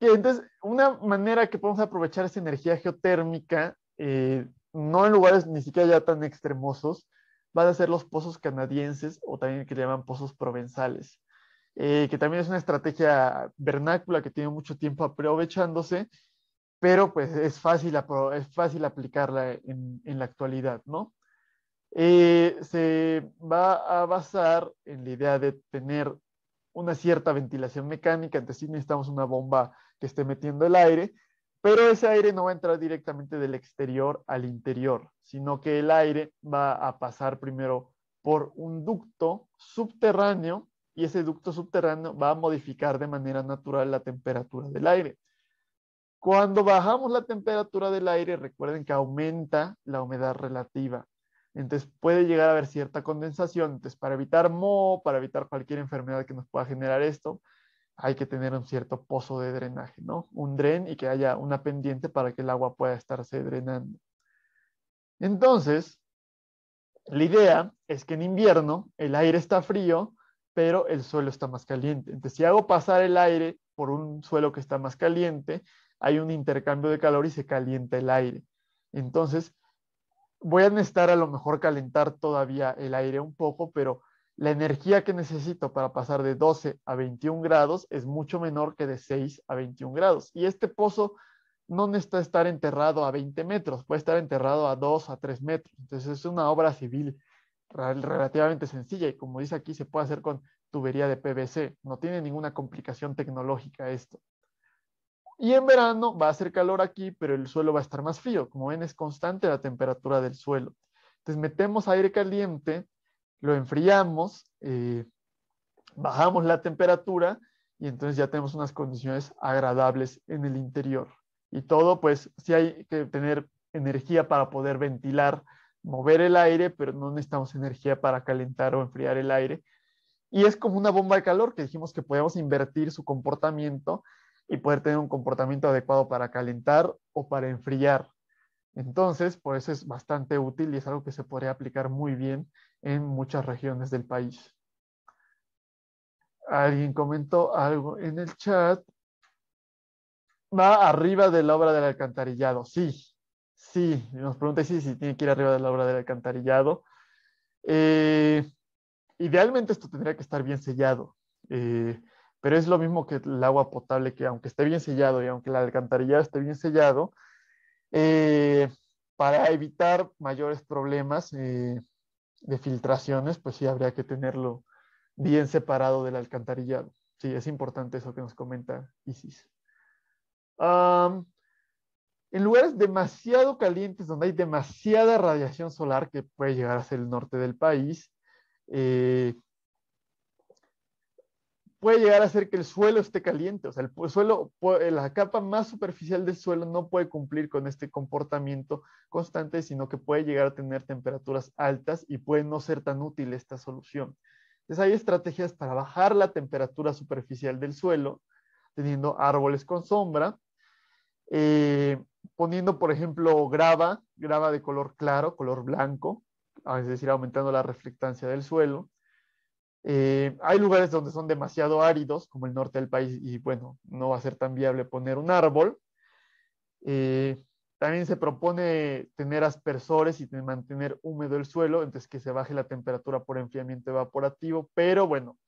entonces, una manera que podemos aprovechar esa energía geotérmica, no en lugares ni siquiera ya tan extremosos, van a ser los pozos canadienses o también que le llaman pozos provenzales. Eh, que también es una estrategia vernácula que tiene mucho tiempo aprovechándose, pero pues es fácil, es fácil aplicarla en, la actualidad, ¿no? Eh, se va a basar en la idea de tener una cierta ventilación mecánica, entonces sí necesitamos una bomba que esté metiendo el aire, pero ese aire no va a entrar directamente del exterior al interior, sino que el aire va a pasar primero por un ducto subterráneo y ese ducto subterráneo va a modificar de manera natural la temperatura del aire. Cuando bajamos la temperatura del aire, recuerden que aumenta la humedad relativa. Entonces puede llegar a haber cierta condensación. Entonces para evitar moho, para evitar cualquier enfermedad que nos pueda generar esto, hay que tener un cierto pozo de drenaje, ¿no? Un dren y que haya una pendiente para que el agua pueda estarse drenando. Entonces, la idea es que en invierno el aire está frío, pero el suelo está más caliente. Entonces, si hago pasar el aire por un suelo que está más caliente, hay un intercambio de calor y se calienta el aire. Entonces, voy a necesitar a lo mejor calentar todavía el aire un poco, pero la energía que necesito para pasar de 12 a 21 grados es mucho menor que de 6 a 21 grados. Y este pozo no necesita estar enterrado a 20 metros, puede estar enterrado a 2 a 3 metros. Entonces es una obra civil relativamente sencilla y como dice aquí, se puede hacer con tubería de PVC. No tiene ninguna complicación tecnológica esto. Y en verano va a hacer calor aquí, pero el suelo va a estar más frío. Como ven, es constante la temperatura del suelo. Entonces metemos aire caliente, lo enfriamos, eh, bajamos la temperatura y entonces ya tenemos unas condiciones agradables en el interior. Y todo, pues, si hay que tener energía para poder ventilar mover el aire, pero no necesitamos energía para calentar o enfriar el aire. Y es como una bomba de calor que dijimos que podíamos invertir su comportamiento y poder tener un comportamiento adecuado para calentar o para enfriar. Entonces, por eso es bastante útil y es algo que se podría aplicar muy bien en muchas regiones del país. Alguien comentó algo en el chat. Va arriba de la obra del alcantarillado. Sí, Sí, nos pregunta si, si tiene que ir arriba de la obra del alcantarillado. Eh, idealmente esto tendría que estar bien sellado, eh, pero es lo mismo que el agua potable, que aunque esté bien sellado y aunque el alcantarillado esté bien sellado, eh, para evitar mayores problemas de filtraciones, pues sí habría que tenerlo bien separado del alcantarillado. Sí, es importante eso que nos comenta Isis en lugares demasiado calientes donde hay demasiada radiación solar que puede llegar a ser el norte del país, eh, puede llegar a hacer que el suelo esté caliente. O sea, el suelo, eh, la capa más superficial del suelo no puede cumplir con este comportamiento constante, sino que puede llegar a tener temperaturas altas y puede no ser tan útil esta solución. Entonces hay estrategias para bajar la temperatura superficial del suelo, teniendo árboles con sombra. Eh, poniendo, por ejemplo, grava, grava de color claro, color blanco, es decir, aumentando la reflectancia del suelo. Eh, hay lugares donde son demasiado áridos, como el norte del país, y bueno, no va a ser tan viable poner un árbol. Eh, también se propone tener aspersores y mantener húmedo el suelo, entonces que se baje la temperatura por enfriamiento evaporativo, pero bueno,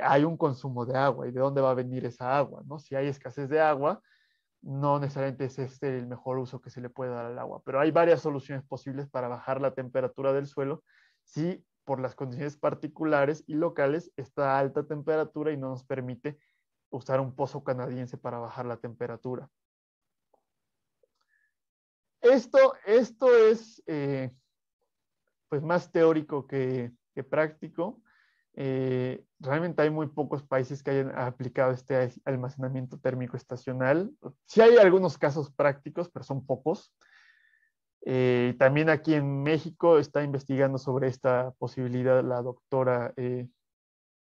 hay un consumo de agua y de dónde va a venir esa agua, ¿no? Si hay escasez de agua, no necesariamente es este el mejor uso que se le puede dar al agua, pero hay varias soluciones posibles para bajar la temperatura del suelo si por las condiciones particulares y locales está alta temperatura y no nos permite usar un pozo canadiense para bajar la temperatura. Esto, esto es eh, pues más teórico que, práctico. Eh, realmente hay muy pocos países que hayan aplicado este almacenamiento térmico estacional. Sí hay algunos casos prácticos, pero son pocos. Eh, también aquí en México está investigando sobre esta posibilidad la doctora eh,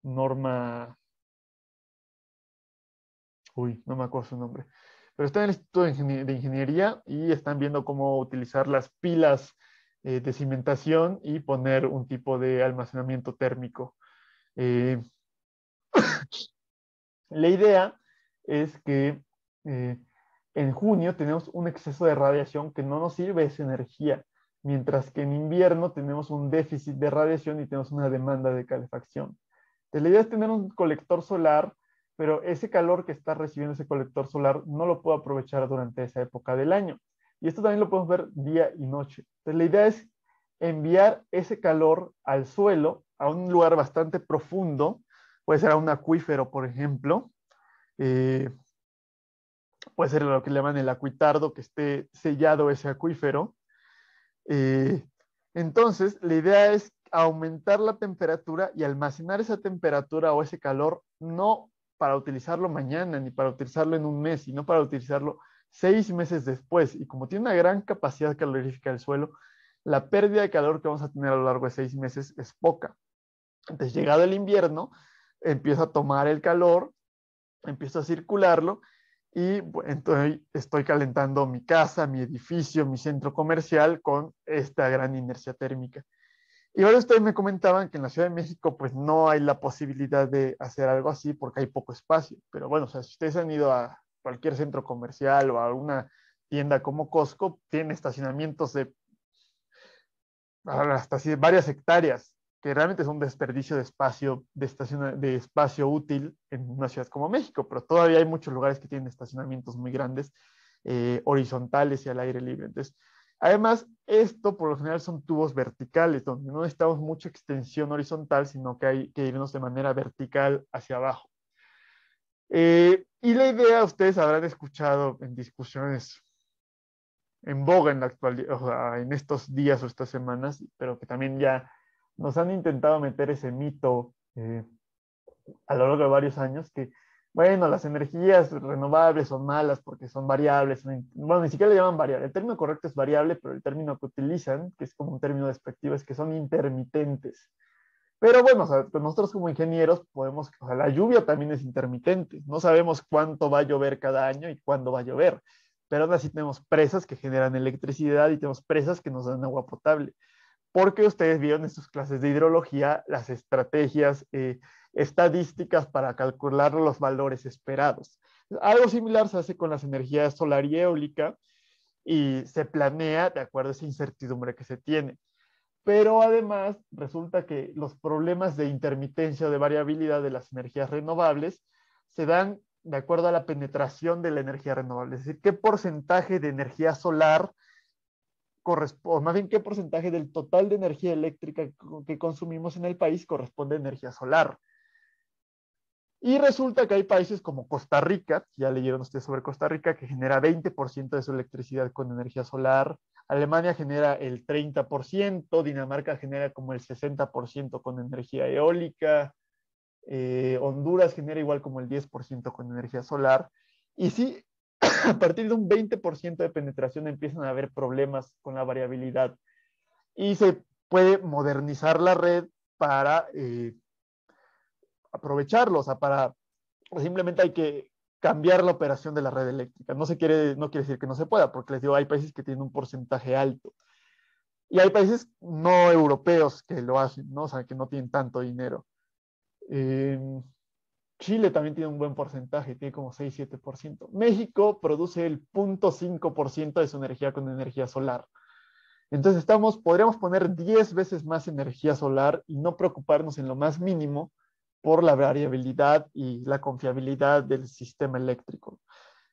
Norma... Uy, no me acuerdo su nombre. Pero está en el Instituto de, Ingeniería y están viendo cómo utilizar las pilas eh, de cimentación y poner un tipo de almacenamiento térmico eh, la idea es que eh, en junio tenemos un exceso de radiación que no nos sirve esa energía, mientras que en invierno tenemos un déficit de radiación y tenemos una demanda de calefacción. Entonces, la idea es tener un colector solar, pero ese calor que está recibiendo ese colector solar no lo puedo aprovechar durante esa época del año. Y esto también lo podemos ver día y noche. Entonces, la idea es enviar ese calor al suelo a un lugar bastante profundo, puede ser a un acuífero, por ejemplo, eh, puede ser lo que le llaman el acuitardo, que esté sellado ese acuífero. Eh, entonces, la idea es aumentar la temperatura y almacenar esa temperatura o ese calor, no para utilizarlo mañana ni para utilizarlo en un mes, sino para utilizarlo seis meses después. Y como tiene una gran capacidad calorífica el suelo, la pérdida de calor que vamos a tener a lo largo de seis meses es poca. Entonces, llegado el invierno, empiezo a tomar el calor, empiezo a circularlo y entonces estoy calentando mi casa, mi edificio, mi centro comercial con esta gran inercia térmica. Y ahora ustedes me comentaban que en la Ciudad de México pues no hay la posibilidad de hacer algo así porque hay poco espacio. Pero bueno, si ustedes han ido a cualquier centro comercial o a una tienda como Costco, tiene estacionamientos de ah, hasta varias hectáreas que realmente es un desperdicio de espacio, de, de espacio útil en una ciudad como México, pero todavía hay muchos lugares que tienen estacionamientos muy grandes, eh, horizontales y al aire libre. Entonces, además, esto por lo general son tubos verticales, donde no necesitamos mucha extensión horizontal, sino que hay que irnos de manera vertical hacia abajo. Eh, y la idea, ustedes habrán escuchado en discusiones en boga en la actualidad, en estos días o estas semanas, pero que también ya nos han intentado meter ese mito eh, a lo largo de varios años que, bueno, las energías renovables son malas porque son variables, bueno, ni siquiera le llaman variable, el término correcto es variable, pero el término que utilizan, que es como un término despectivo, es que son intermitentes. Pero bueno, nosotros como ingenieros podemos, o sea, la lluvia también es intermitente, no sabemos cuánto va a llover cada año y cuándo va a llover, pero aún así tenemos presas que generan electricidad y tenemos presas que nos dan agua potable porque ustedes vieron en sus clases de hidrología las estrategias eh, estadísticas para calcular los valores esperados. Algo similar se hace con las energías solar y eólica y se planea de acuerdo a esa incertidumbre que se tiene. Pero además resulta que los problemas de intermitencia o de variabilidad de las energías renovables se dan de acuerdo a la penetración de la energía renovable, es decir, qué porcentaje de energía solar corresponde, más bien qué porcentaje del total de energía eléctrica que consumimos en el país corresponde a energía solar. Y resulta que hay países como Costa Rica, ya leyeron ustedes sobre Costa Rica, que genera 20% de su electricidad con energía solar, Alemania genera el 30%, Dinamarca genera como el 60% con energía eólica, eh, Honduras genera igual como el 10% con energía solar. Y sí, a partir de un 20% de penetración empiezan a haber problemas con la variabilidad y se puede modernizar la red para eh, aprovecharlo, o sea, para simplemente hay que cambiar la operación de la red eléctrica. No se quiere, no quiere decir que no se pueda, porque les digo, hay países que tienen un porcentaje alto. Y hay países no europeos que lo hacen, ¿no? O sea, que no tienen tanto dinero. Eh, Chile también tiene un buen porcentaje, tiene como 6-7%. México produce el 0.5% de su energía con energía solar. Entonces estamos, podríamos poner 10 veces más energía solar y no preocuparnos en lo más mínimo por la variabilidad y la confiabilidad del sistema eléctrico.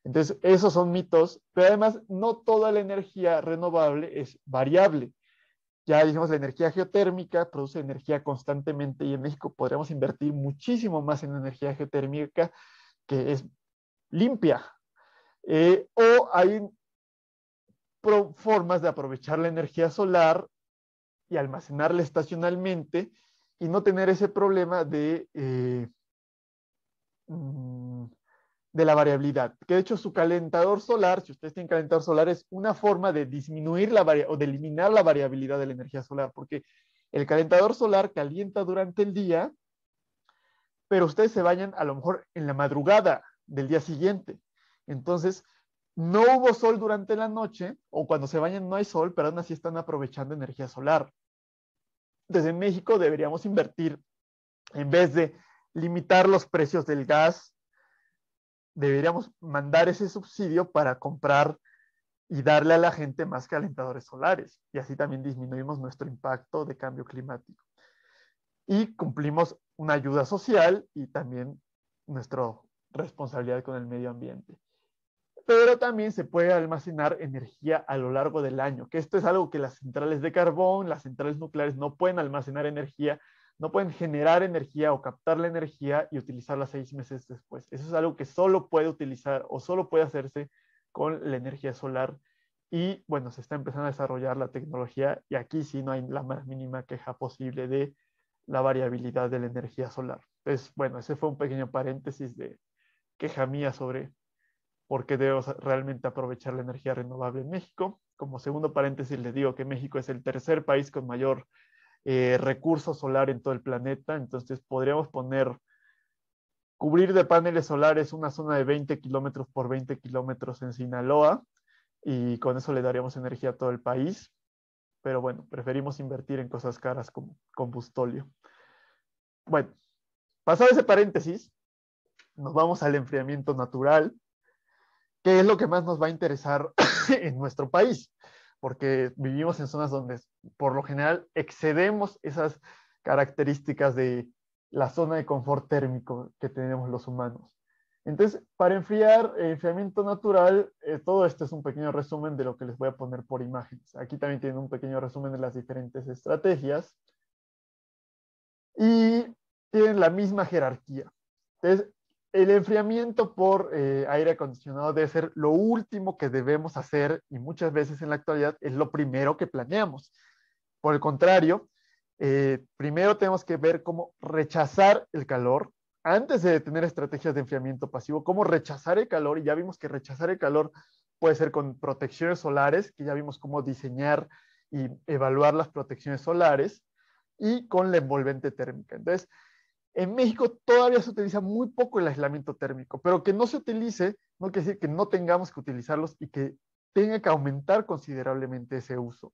Entonces, esos son mitos, pero además no toda la energía renovable es variable. Ya dijimos, la energía geotérmica produce energía constantemente y en México podríamos invertir muchísimo más en energía geotérmica que es limpia. Eh, o hay formas de aprovechar la energía solar y almacenarla estacionalmente y no tener ese problema de... Eh, mm, de la variabilidad, que de hecho su calentador solar, si ustedes tienen calentador solar, es una forma de disminuir la o de eliminar la variabilidad de la energía solar, porque el calentador solar calienta durante el día, pero ustedes se bañan a lo mejor en la madrugada del día siguiente. Entonces, no hubo sol durante la noche, o cuando se bañan no hay sol, pero aún así están aprovechando energía solar. Desde México deberíamos invertir, en vez de limitar los precios del gas, deberíamos mandar ese subsidio para comprar y darle a la gente más calentadores solares y así también disminuimos nuestro impacto de cambio climático. Y cumplimos una ayuda social y también nuestra responsabilidad con el medio ambiente. Pero también se puede almacenar energía a lo largo del año, que esto es algo que las centrales de carbón, las centrales nucleares no pueden almacenar energía no pueden generar energía o captar la energía y utilizarla seis meses después. Eso es algo que solo puede utilizar o solo puede hacerse con la energía solar. Y bueno, se está empezando a desarrollar la tecnología y aquí sí no hay la más mínima queja posible de la variabilidad de la energía solar. Entonces, bueno, ese fue un pequeño paréntesis de queja mía sobre por qué debemos realmente aprovechar la energía renovable en México. Como segundo paréntesis, les digo que México es el tercer país con mayor eh, recurso solar en todo el planeta. Entonces podríamos poner, cubrir de paneles solares una zona de 20 kilómetros por 20 kilómetros en Sinaloa y con eso le daríamos energía a todo el país. Pero bueno, preferimos invertir en cosas caras como combustóleo. Bueno, pasado ese paréntesis, nos vamos al enfriamiento natural, que es lo que más nos va a interesar en nuestro país porque vivimos en zonas donde por lo general excedemos esas características de la zona de confort térmico que tenemos los humanos. Entonces, para enfriar, eh, enfriamiento natural, eh, todo esto es un pequeño resumen de lo que les voy a poner por imágenes. Aquí también tienen un pequeño resumen de las diferentes estrategias. Y tienen la misma jerarquía. Entonces, el enfriamiento por eh, aire acondicionado debe ser lo último que debemos hacer y muchas veces en la actualidad es lo primero que planeamos. Por el contrario, eh, primero tenemos que ver cómo rechazar el calor antes de tener estrategias de enfriamiento pasivo, cómo rechazar el calor y ya vimos que rechazar el calor puede ser con protecciones solares, que ya vimos cómo diseñar y evaluar las protecciones solares y con la envolvente térmica. Entonces, en México todavía se utiliza muy poco el aislamiento térmico, pero que no se utilice no quiere decir que no tengamos que utilizarlos y que tenga que aumentar considerablemente ese uso.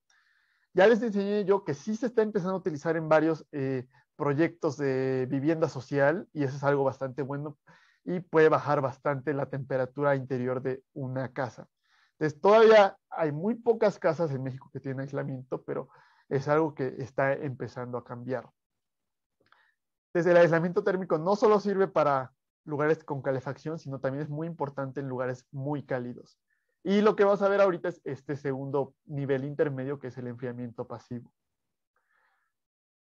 Ya les enseñé yo que sí se está empezando a utilizar en varios eh, proyectos de vivienda social y eso es algo bastante bueno y puede bajar bastante la temperatura interior de una casa. Entonces, todavía hay muy pocas casas en México que tienen aislamiento, pero es algo que está empezando a cambiar. Entonces, el aislamiento térmico no solo sirve para lugares con calefacción, sino también es muy importante en lugares muy cálidos. Y lo que vas a ver ahorita es este segundo nivel intermedio, que es el enfriamiento pasivo.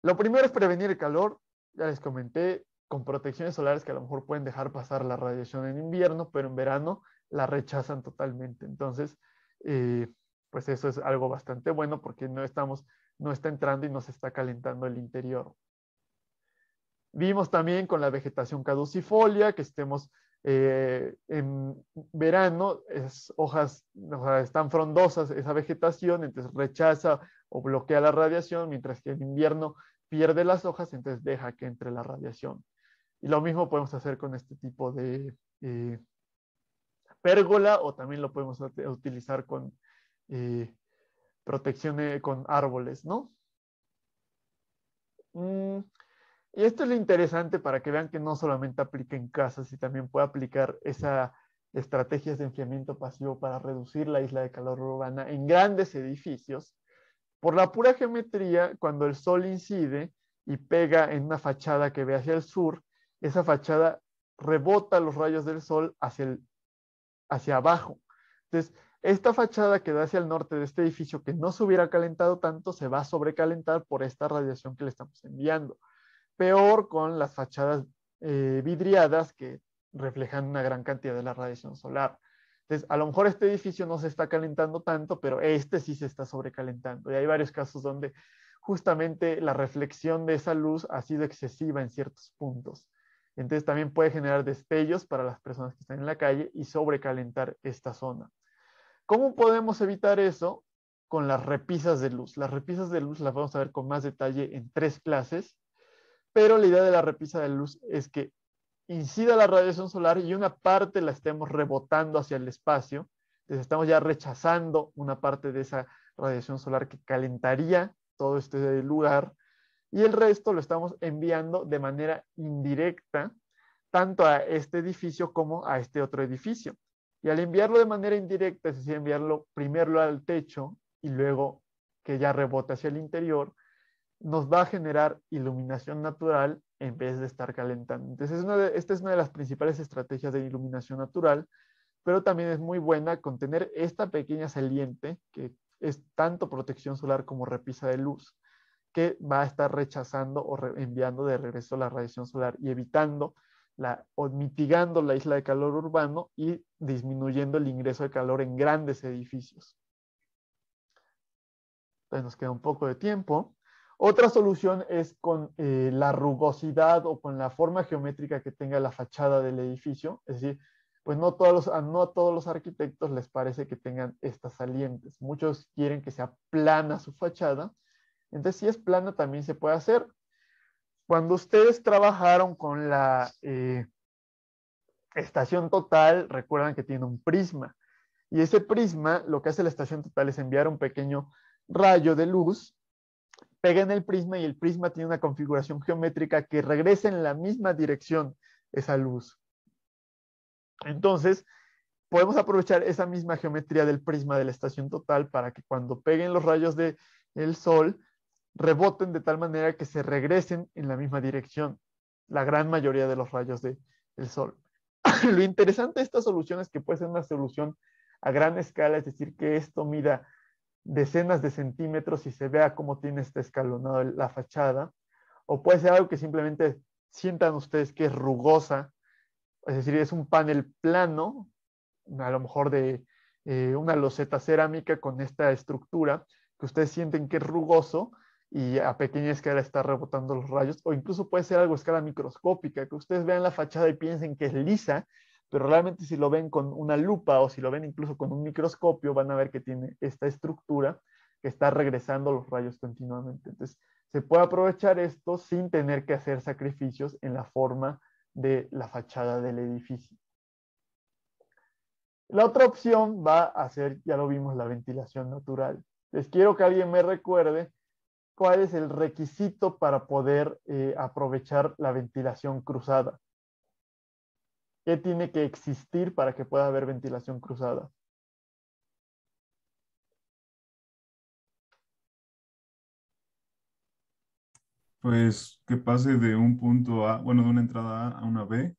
Lo primero es prevenir el calor, ya les comenté, con protecciones solares que a lo mejor pueden dejar pasar la radiación en invierno, pero en verano la rechazan totalmente. Entonces, eh, pues eso es algo bastante bueno porque no estamos, no está entrando y no se está calentando el interior. Vimos también con la vegetación caducifolia, que estemos eh, en verano, es hojas están frondosas, esa vegetación, entonces rechaza o bloquea la radiación, mientras que en invierno pierde las hojas, entonces deja que entre la radiación. Y lo mismo podemos hacer con este tipo de eh, pérgola o también lo podemos utilizar con eh, protección con árboles, ¿no? Mm, y esto es lo interesante para que vean que no solamente aplica en casas, sino también puede aplicar esa estrategias de enfriamiento pasivo para reducir la isla de calor urbana en grandes edificios. Por la pura geometría, cuando el sol incide y pega en una fachada que ve hacia el sur, esa fachada rebota los rayos del sol hacia, hacia abajo. Entonces, esta fachada que da hacia el norte de este edificio, que no se hubiera calentado tanto, se va a sobrecalentar por esta radiación que le estamos enviando peor con las fachadas eh, vidriadas que reflejan una gran cantidad de la radiación solar. Entonces, a lo mejor este edificio no se está calentando tanto, pero este sí se está sobrecalentando. Y hay varios casos donde justamente la reflexión de esa luz ha sido excesiva en ciertos puntos. Entonces, también puede generar destellos para las personas que están en la calle y sobrecalentar esta zona. ¿Cómo podemos evitar eso? Con las repisas de luz. Las repisas de luz las vamos a ver con más detalle en tres clases pero la idea de la repisa de luz es que incida la radiación solar y una parte la estemos rebotando hacia el espacio, entonces estamos ya rechazando una parte de esa radiación solar que calentaría todo este lugar y el resto lo estamos enviando de manera indirecta tanto a este edificio como a este otro edificio. Y al enviarlo de manera indirecta, es decir, enviarlo primero al techo y luego que ya rebote hacia el interior, nos va a generar iluminación natural en vez de estar calentando. Entonces, esta es una de las principales estrategias de iluminación natural, pero también es muy buena con tener esta pequeña saliente, que es tanto protección solar como repisa de luz, que va a estar rechazando o enviando de regreso la radiación solar y evitando la, o mitigando la isla de calor urbano y disminuyendo el ingreso de calor en grandes edificios. Entonces nos queda un poco de tiempo. Otra solución es con eh, la rugosidad o con la forma geométrica que tenga la fachada del edificio. Es decir, pues no, todos a todos los arquitectos les parece que tengan estas salientes. Muchos quieren que sea plana su fachada. Entonces, si es plana, también se puede hacer. Cuando ustedes trabajaron con la eh, estación total, recuerdan que tiene un prisma. Y ese prisma, lo que hace la estación total es enviar un pequeño rayo de luz peguen el prisma y el prisma tiene una configuración geométrica que regresa en la misma dirección esa luz. Entonces, podemos aprovechar esa misma geometría del prisma de la estación total para que cuando peguen los rayos del sol, reboten de tal manera que se regresen en la misma dirección, la gran mayoría de los rayos del sol. Lo interesante de esta solución es que puede ser una solución a gran escala, es decir, que esto mida decenas de centímetros y se vea cómo tiene este escalonado la fachada, o puede ser algo que simplemente sientan ustedes que es rugosa, es decir, es un panel plano, a lo mejor de eh, una loseta cerámica con esta estructura, que ustedes sienten que es rugoso y a pequeña escala está rebotando los rayos, o incluso puede ser algo a escala microscópica, que ustedes vean la fachada y piensen que es lisa pero realmente si lo ven con una lupa o si lo ven incluso con un microscopio, van a ver que tiene esta estructura que está regresando los rayos continuamente. Entonces, se puede aprovechar esto sin tener que hacer sacrificios en la forma de la fachada del edificio. La otra opción va a ser, ya lo vimos, la ventilación natural. Les quiero que alguien me recuerde cuál es el requisito para poder eh, aprovechar la ventilación cruzada. ¿Qué tiene que existir para que pueda haber ventilación cruzada? Pues que pase de un punto A, bueno, de una entrada A a una B,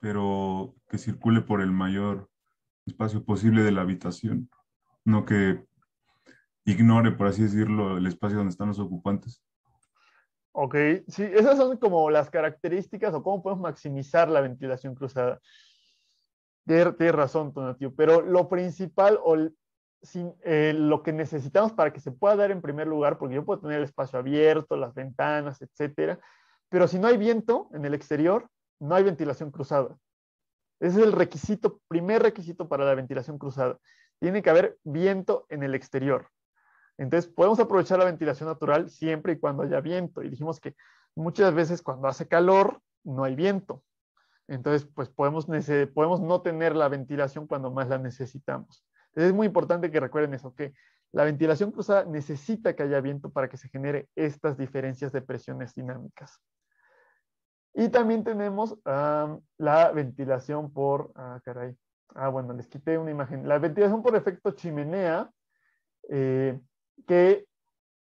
pero que circule por el mayor espacio posible de la habitación, no que ignore, por así decirlo, el espacio donde están los ocupantes. Ok, sí, esas son como las características o cómo podemos maximizar la ventilación cruzada. Tienes razón, Tonatio, pero lo principal o eh, lo que necesitamos para que se pueda dar en primer lugar, porque yo puedo tener el espacio abierto, las ventanas, etcétera, pero si no hay viento en el exterior, no hay ventilación cruzada. Ese es el requisito, primer requisito para la ventilación cruzada. Tiene que haber viento en el exterior. Entonces, podemos aprovechar la ventilación natural siempre y cuando haya viento. Y dijimos que muchas veces cuando hace calor no hay viento. Entonces, pues podemos, podemos no tener la ventilación cuando más la necesitamos. Entonces, es muy importante que recuerden eso, que la ventilación cruzada necesita que haya viento para que se genere estas diferencias de presiones dinámicas. Y también tenemos la ventilación por, ah, caray, ah, bueno, les quité una imagen. La ventilación por efecto chimenea, eh, que,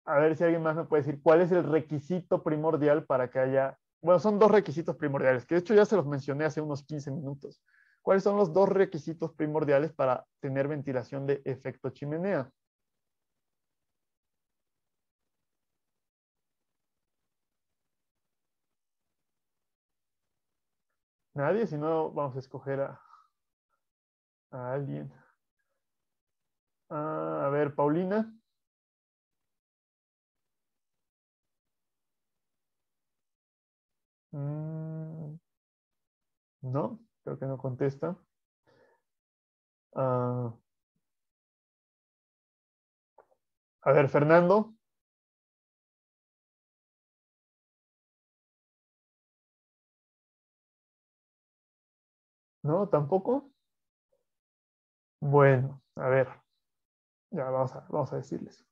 a ver si alguien más me puede decir, ¿cuál es el requisito primordial para que haya, bueno, son dos requisitos primordiales, que de hecho ya se los mencioné hace unos 15 minutos. ¿Cuáles son los dos requisitos primordiales para tener ventilación de efecto chimenea? Nadie, si no vamos a escoger a, alguien. Ah, a ver, Paulina. Mm, no, creo que no contesta. Ah, a ver, Fernando. ¿No? ¿Tampoco? Bueno, a ver. Ya vamos a, vamos a decirles.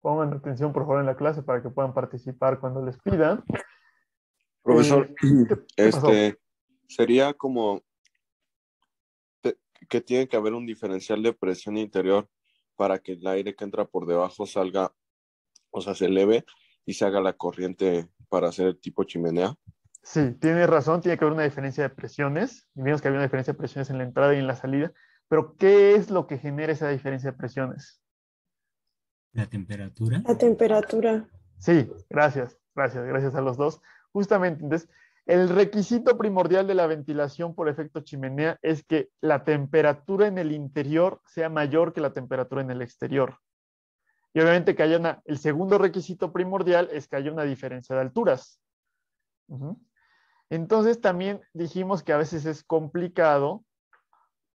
Pongan atención, por favor, en la clase para que puedan participar cuando les pidan. Profesor, eh, este, sería como que tiene que haber un diferencial de presión interior para que el aire que entra por debajo salga, o sea, se eleve y se haga la corriente para hacer el tipo chimenea. Sí, tiene razón, tiene que haber una diferencia de presiones, y que había una diferencia de presiones en la entrada y en la salida, pero ¿qué es lo que genera esa diferencia de presiones? La temperatura. La temperatura. Sí, gracias, gracias, gracias a los dos. Justamente, entonces, el requisito primordial de la ventilación por efecto chimenea es que la temperatura en el interior sea mayor que la temperatura en el exterior. Y obviamente que haya una, el segundo requisito primordial es que haya una diferencia de alturas. Entonces también dijimos que a veces es complicado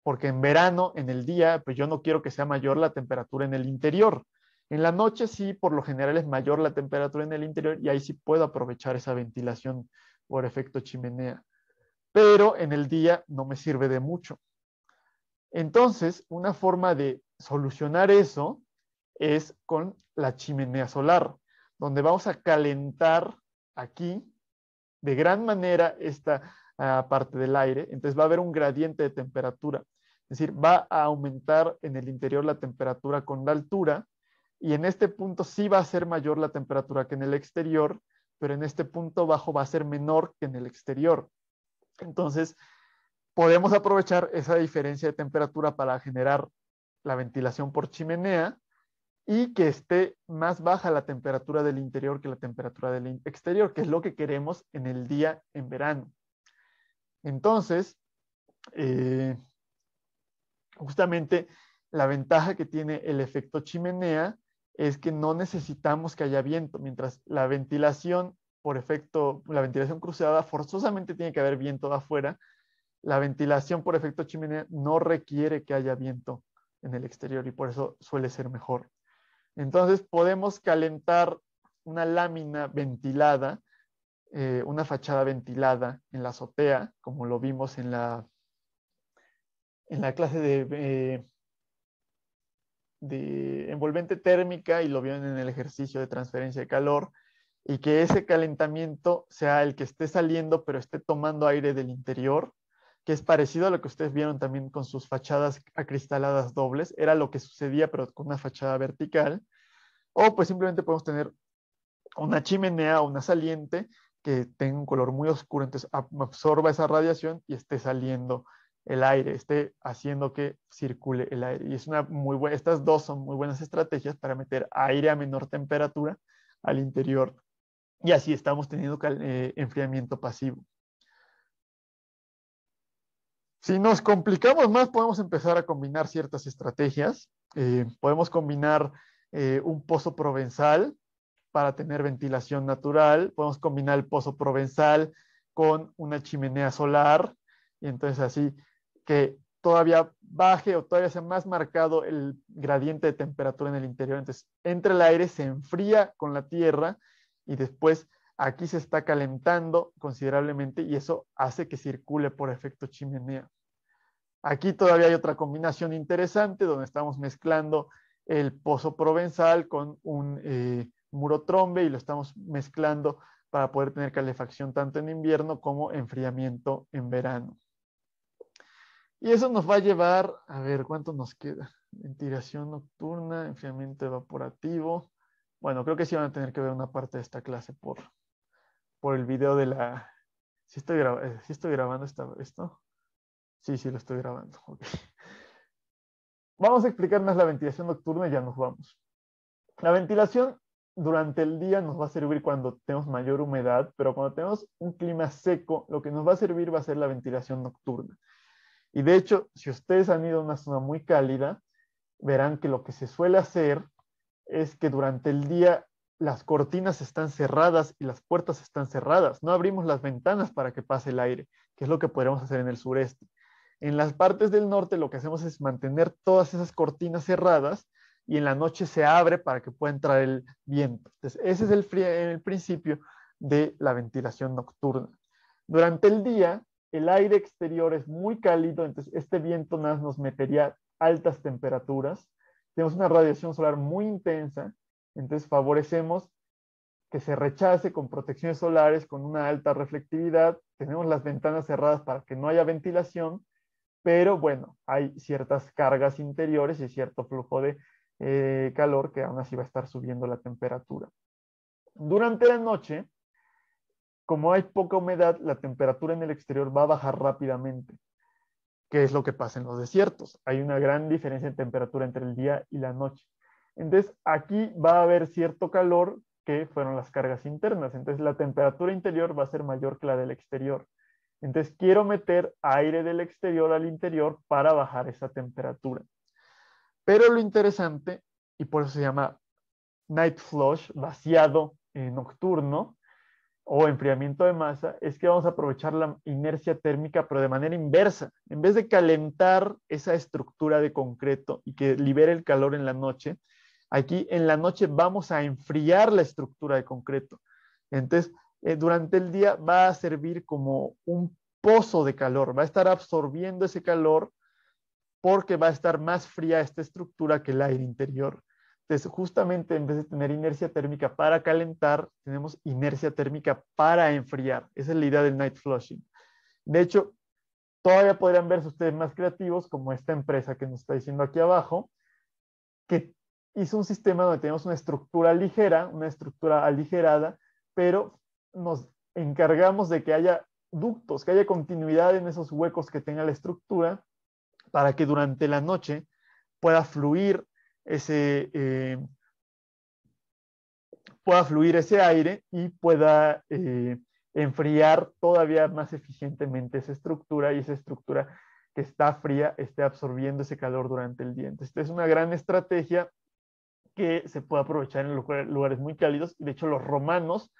porque en verano, en el día, pues yo no quiero que sea mayor la temperatura en el interior. En la noche sí, por lo general es mayor la temperatura en el interior y ahí sí puedo aprovechar esa ventilación por efecto chimenea. Pero en el día no me sirve de mucho. Entonces, una forma de solucionar eso es con la chimenea solar, donde vamos a calentar aquí de gran manera esta ah, parte del aire. Entonces va a haber un gradiente de temperatura. Es decir, va a aumentar en el interior la temperatura con la altura y en este punto sí va a ser mayor la temperatura que en el exterior, pero en este punto bajo va a ser menor que en el exterior. Entonces, podemos aprovechar esa diferencia de temperatura para generar la ventilación por chimenea y que esté más baja la temperatura del interior que la temperatura del exterior, que es lo que queremos en el día en verano. Entonces, eh, justamente la ventaja que tiene el efecto chimenea es que no necesitamos que haya viento, mientras la ventilación, por efecto, la ventilación cruzada forzosamente tiene que haber viento afuera, la ventilación por efecto chimenea no requiere que haya viento en el exterior y por eso suele ser mejor. Entonces podemos calentar una lámina ventilada, eh, una fachada ventilada en la azotea, como lo vimos en la, en la clase de eh, de envolvente térmica y lo vieron en el ejercicio de transferencia de calor y que ese calentamiento sea el que esté saliendo pero esté tomando aire del interior, que es parecido a lo que ustedes vieron también con sus fachadas acristaladas dobles, era lo que sucedía pero con una fachada vertical, o pues simplemente podemos tener una chimenea o una saliente que tenga un color muy oscuro, entonces absorba esa radiación y esté saliendo el aire, esté haciendo que circule el aire. Y es una muy buena, estas dos son muy buenas estrategias para meter aire a menor temperatura al interior. Y así estamos teniendo eh, enfriamiento pasivo. Si nos complicamos más, podemos empezar a combinar ciertas estrategias. Eh, podemos combinar eh, un pozo provenzal para tener ventilación natural. Podemos combinar el pozo provenzal con una chimenea solar. Y entonces así que todavía baje o todavía sea más marcado el gradiente de temperatura en el interior. Entonces, entre el aire, se enfría con la tierra y después aquí se está calentando considerablemente y eso hace que circule por efecto chimenea. Aquí todavía hay otra combinación interesante donde estamos mezclando el pozo provenzal con un eh, muro trombe y lo estamos mezclando para poder tener calefacción tanto en invierno como enfriamiento en verano. Y eso nos va a llevar, a ver, ¿cuánto nos queda? Ventilación nocturna, enfriamiento evaporativo. Bueno, creo que sí van a tener que ver una parte de esta clase por, por el video de la... ¿Sí eh, estoy, grabando esto? Sí, sí, lo estoy grabando. Vamos a explicar más la ventilación nocturna y ya nos vamos. La ventilación durante el día nos va a servir cuando tenemos mayor humedad, pero cuando tenemos un clima seco, lo que nos va a servir va a ser la ventilación nocturna. Y de hecho, si ustedes han ido a una zona muy cálida, verán que lo que se suele hacer es que durante el día las cortinas están cerradas y las puertas están cerradas. No abrimos las ventanas para que pase el aire, que es lo que podríamos hacer en el sureste. En las partes del norte lo que hacemos es mantener todas esas cortinas cerradas y en la noche se abre para que pueda entrar el viento. Entonces, ese es el, el principio de la ventilación nocturna. Durante el día, el aire exterior es muy cálido, entonces este viento más nos metería altas temperaturas. Tenemos una radiación solar muy intensa, entonces favorecemos que se rechace con protecciones solares, con una alta reflectividad. Tenemos las ventanas cerradas para que no haya ventilación, pero bueno, hay ciertas cargas interiores y cierto flujo de eh, calor que aún así va a estar subiendo la temperatura. Durante la noche, como hay poca humedad, la temperatura en el exterior va a bajar rápidamente, que es lo que pasa en los desiertos. Hay una gran diferencia en temperatura entre el día y la noche. Entonces, aquí va a haber cierto calor que fueron las cargas internas. Entonces, la temperatura interior va a ser mayor que la del exterior. Entonces, quiero meter aire del exterior al interior para bajar esa temperatura. Pero lo interesante, y por eso se llama night flush, vaciado nocturno, o enfriamiento de masa es que vamos a aprovechar la inercia térmica, pero de manera inversa. En vez de calentar esa estructura de concreto y que libere el calor en la noche, aquí en la noche vamos a enfriar la estructura de concreto. Entonces, eh, durante el día va a servir como un pozo de calor, va a estar absorbiendo ese calor porque va a estar más fría esta estructura que el aire interior. Entonces, justamente en vez de tener inercia térmica para calentar, tenemos inercia térmica para enfriar. Esa es la idea del night flushing. De hecho, todavía podrían verse ustedes más creativos, como esta empresa que nos está diciendo aquí abajo, que hizo un sistema donde tenemos una estructura ligera, una estructura aligerada, pero nos encargamos de que haya ductos, que haya continuidad en esos huecos que tenga la estructura, para que durante la noche pueda fluir ese, eh, pueda fluir ese aire y pueda eh, enfriar todavía más eficientemente esa estructura y esa estructura que está fría esté absorbiendo ese calor durante el día. Entonces, esta es una gran estrategia que se puede aprovechar en lugares muy cálidos. De hecho, los romanos,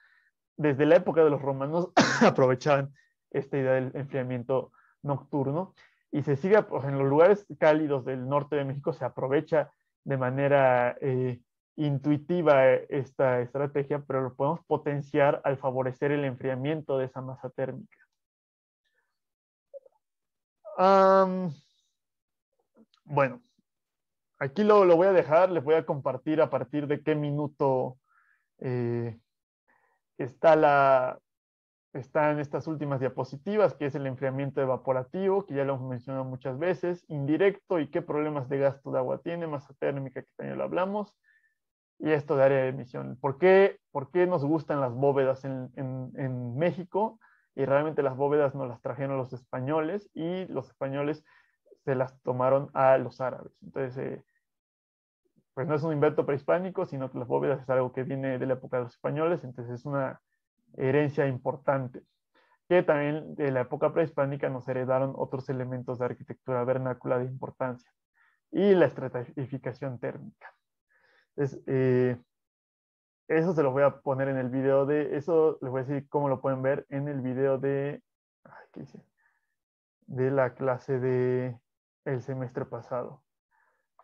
desde la época de los romanos, aprovechaban esta idea del enfriamiento nocturno y se sigue pues, en los lugares cálidos del norte de México se aprovecha de manera eh, intuitiva eh, esta estrategia, pero lo podemos potenciar al favorecer el enfriamiento de esa masa térmica. bueno, aquí lo, voy a dejar, les voy a compartir a partir de qué minuto eh, está la, están estas últimas diapositivas, que es el enfriamiento evaporativo, que ya lo hemos mencionado muchas veces, indirecto y qué problemas de gasto de agua tiene, masa térmica, que también lo hablamos, y esto de área de emisión. ¿Por qué, nos gustan las bóvedas en, México? Y realmente las bóvedas nos las trajeron los españoles y los españoles se las tomaron a los árabes. Entonces, eh, pues no es un invento prehispánico, sino que las bóvedas es algo que viene de la época de los españoles, entonces es una herencia importante, que también de la época prehispánica nos heredaron otros elementos de arquitectura vernácula de importancia y la estratificación térmica. Eh, eso se lo voy a poner en el video de, eso les voy a decir cómo lo pueden ver en el video de, De la clase de el semestre pasado.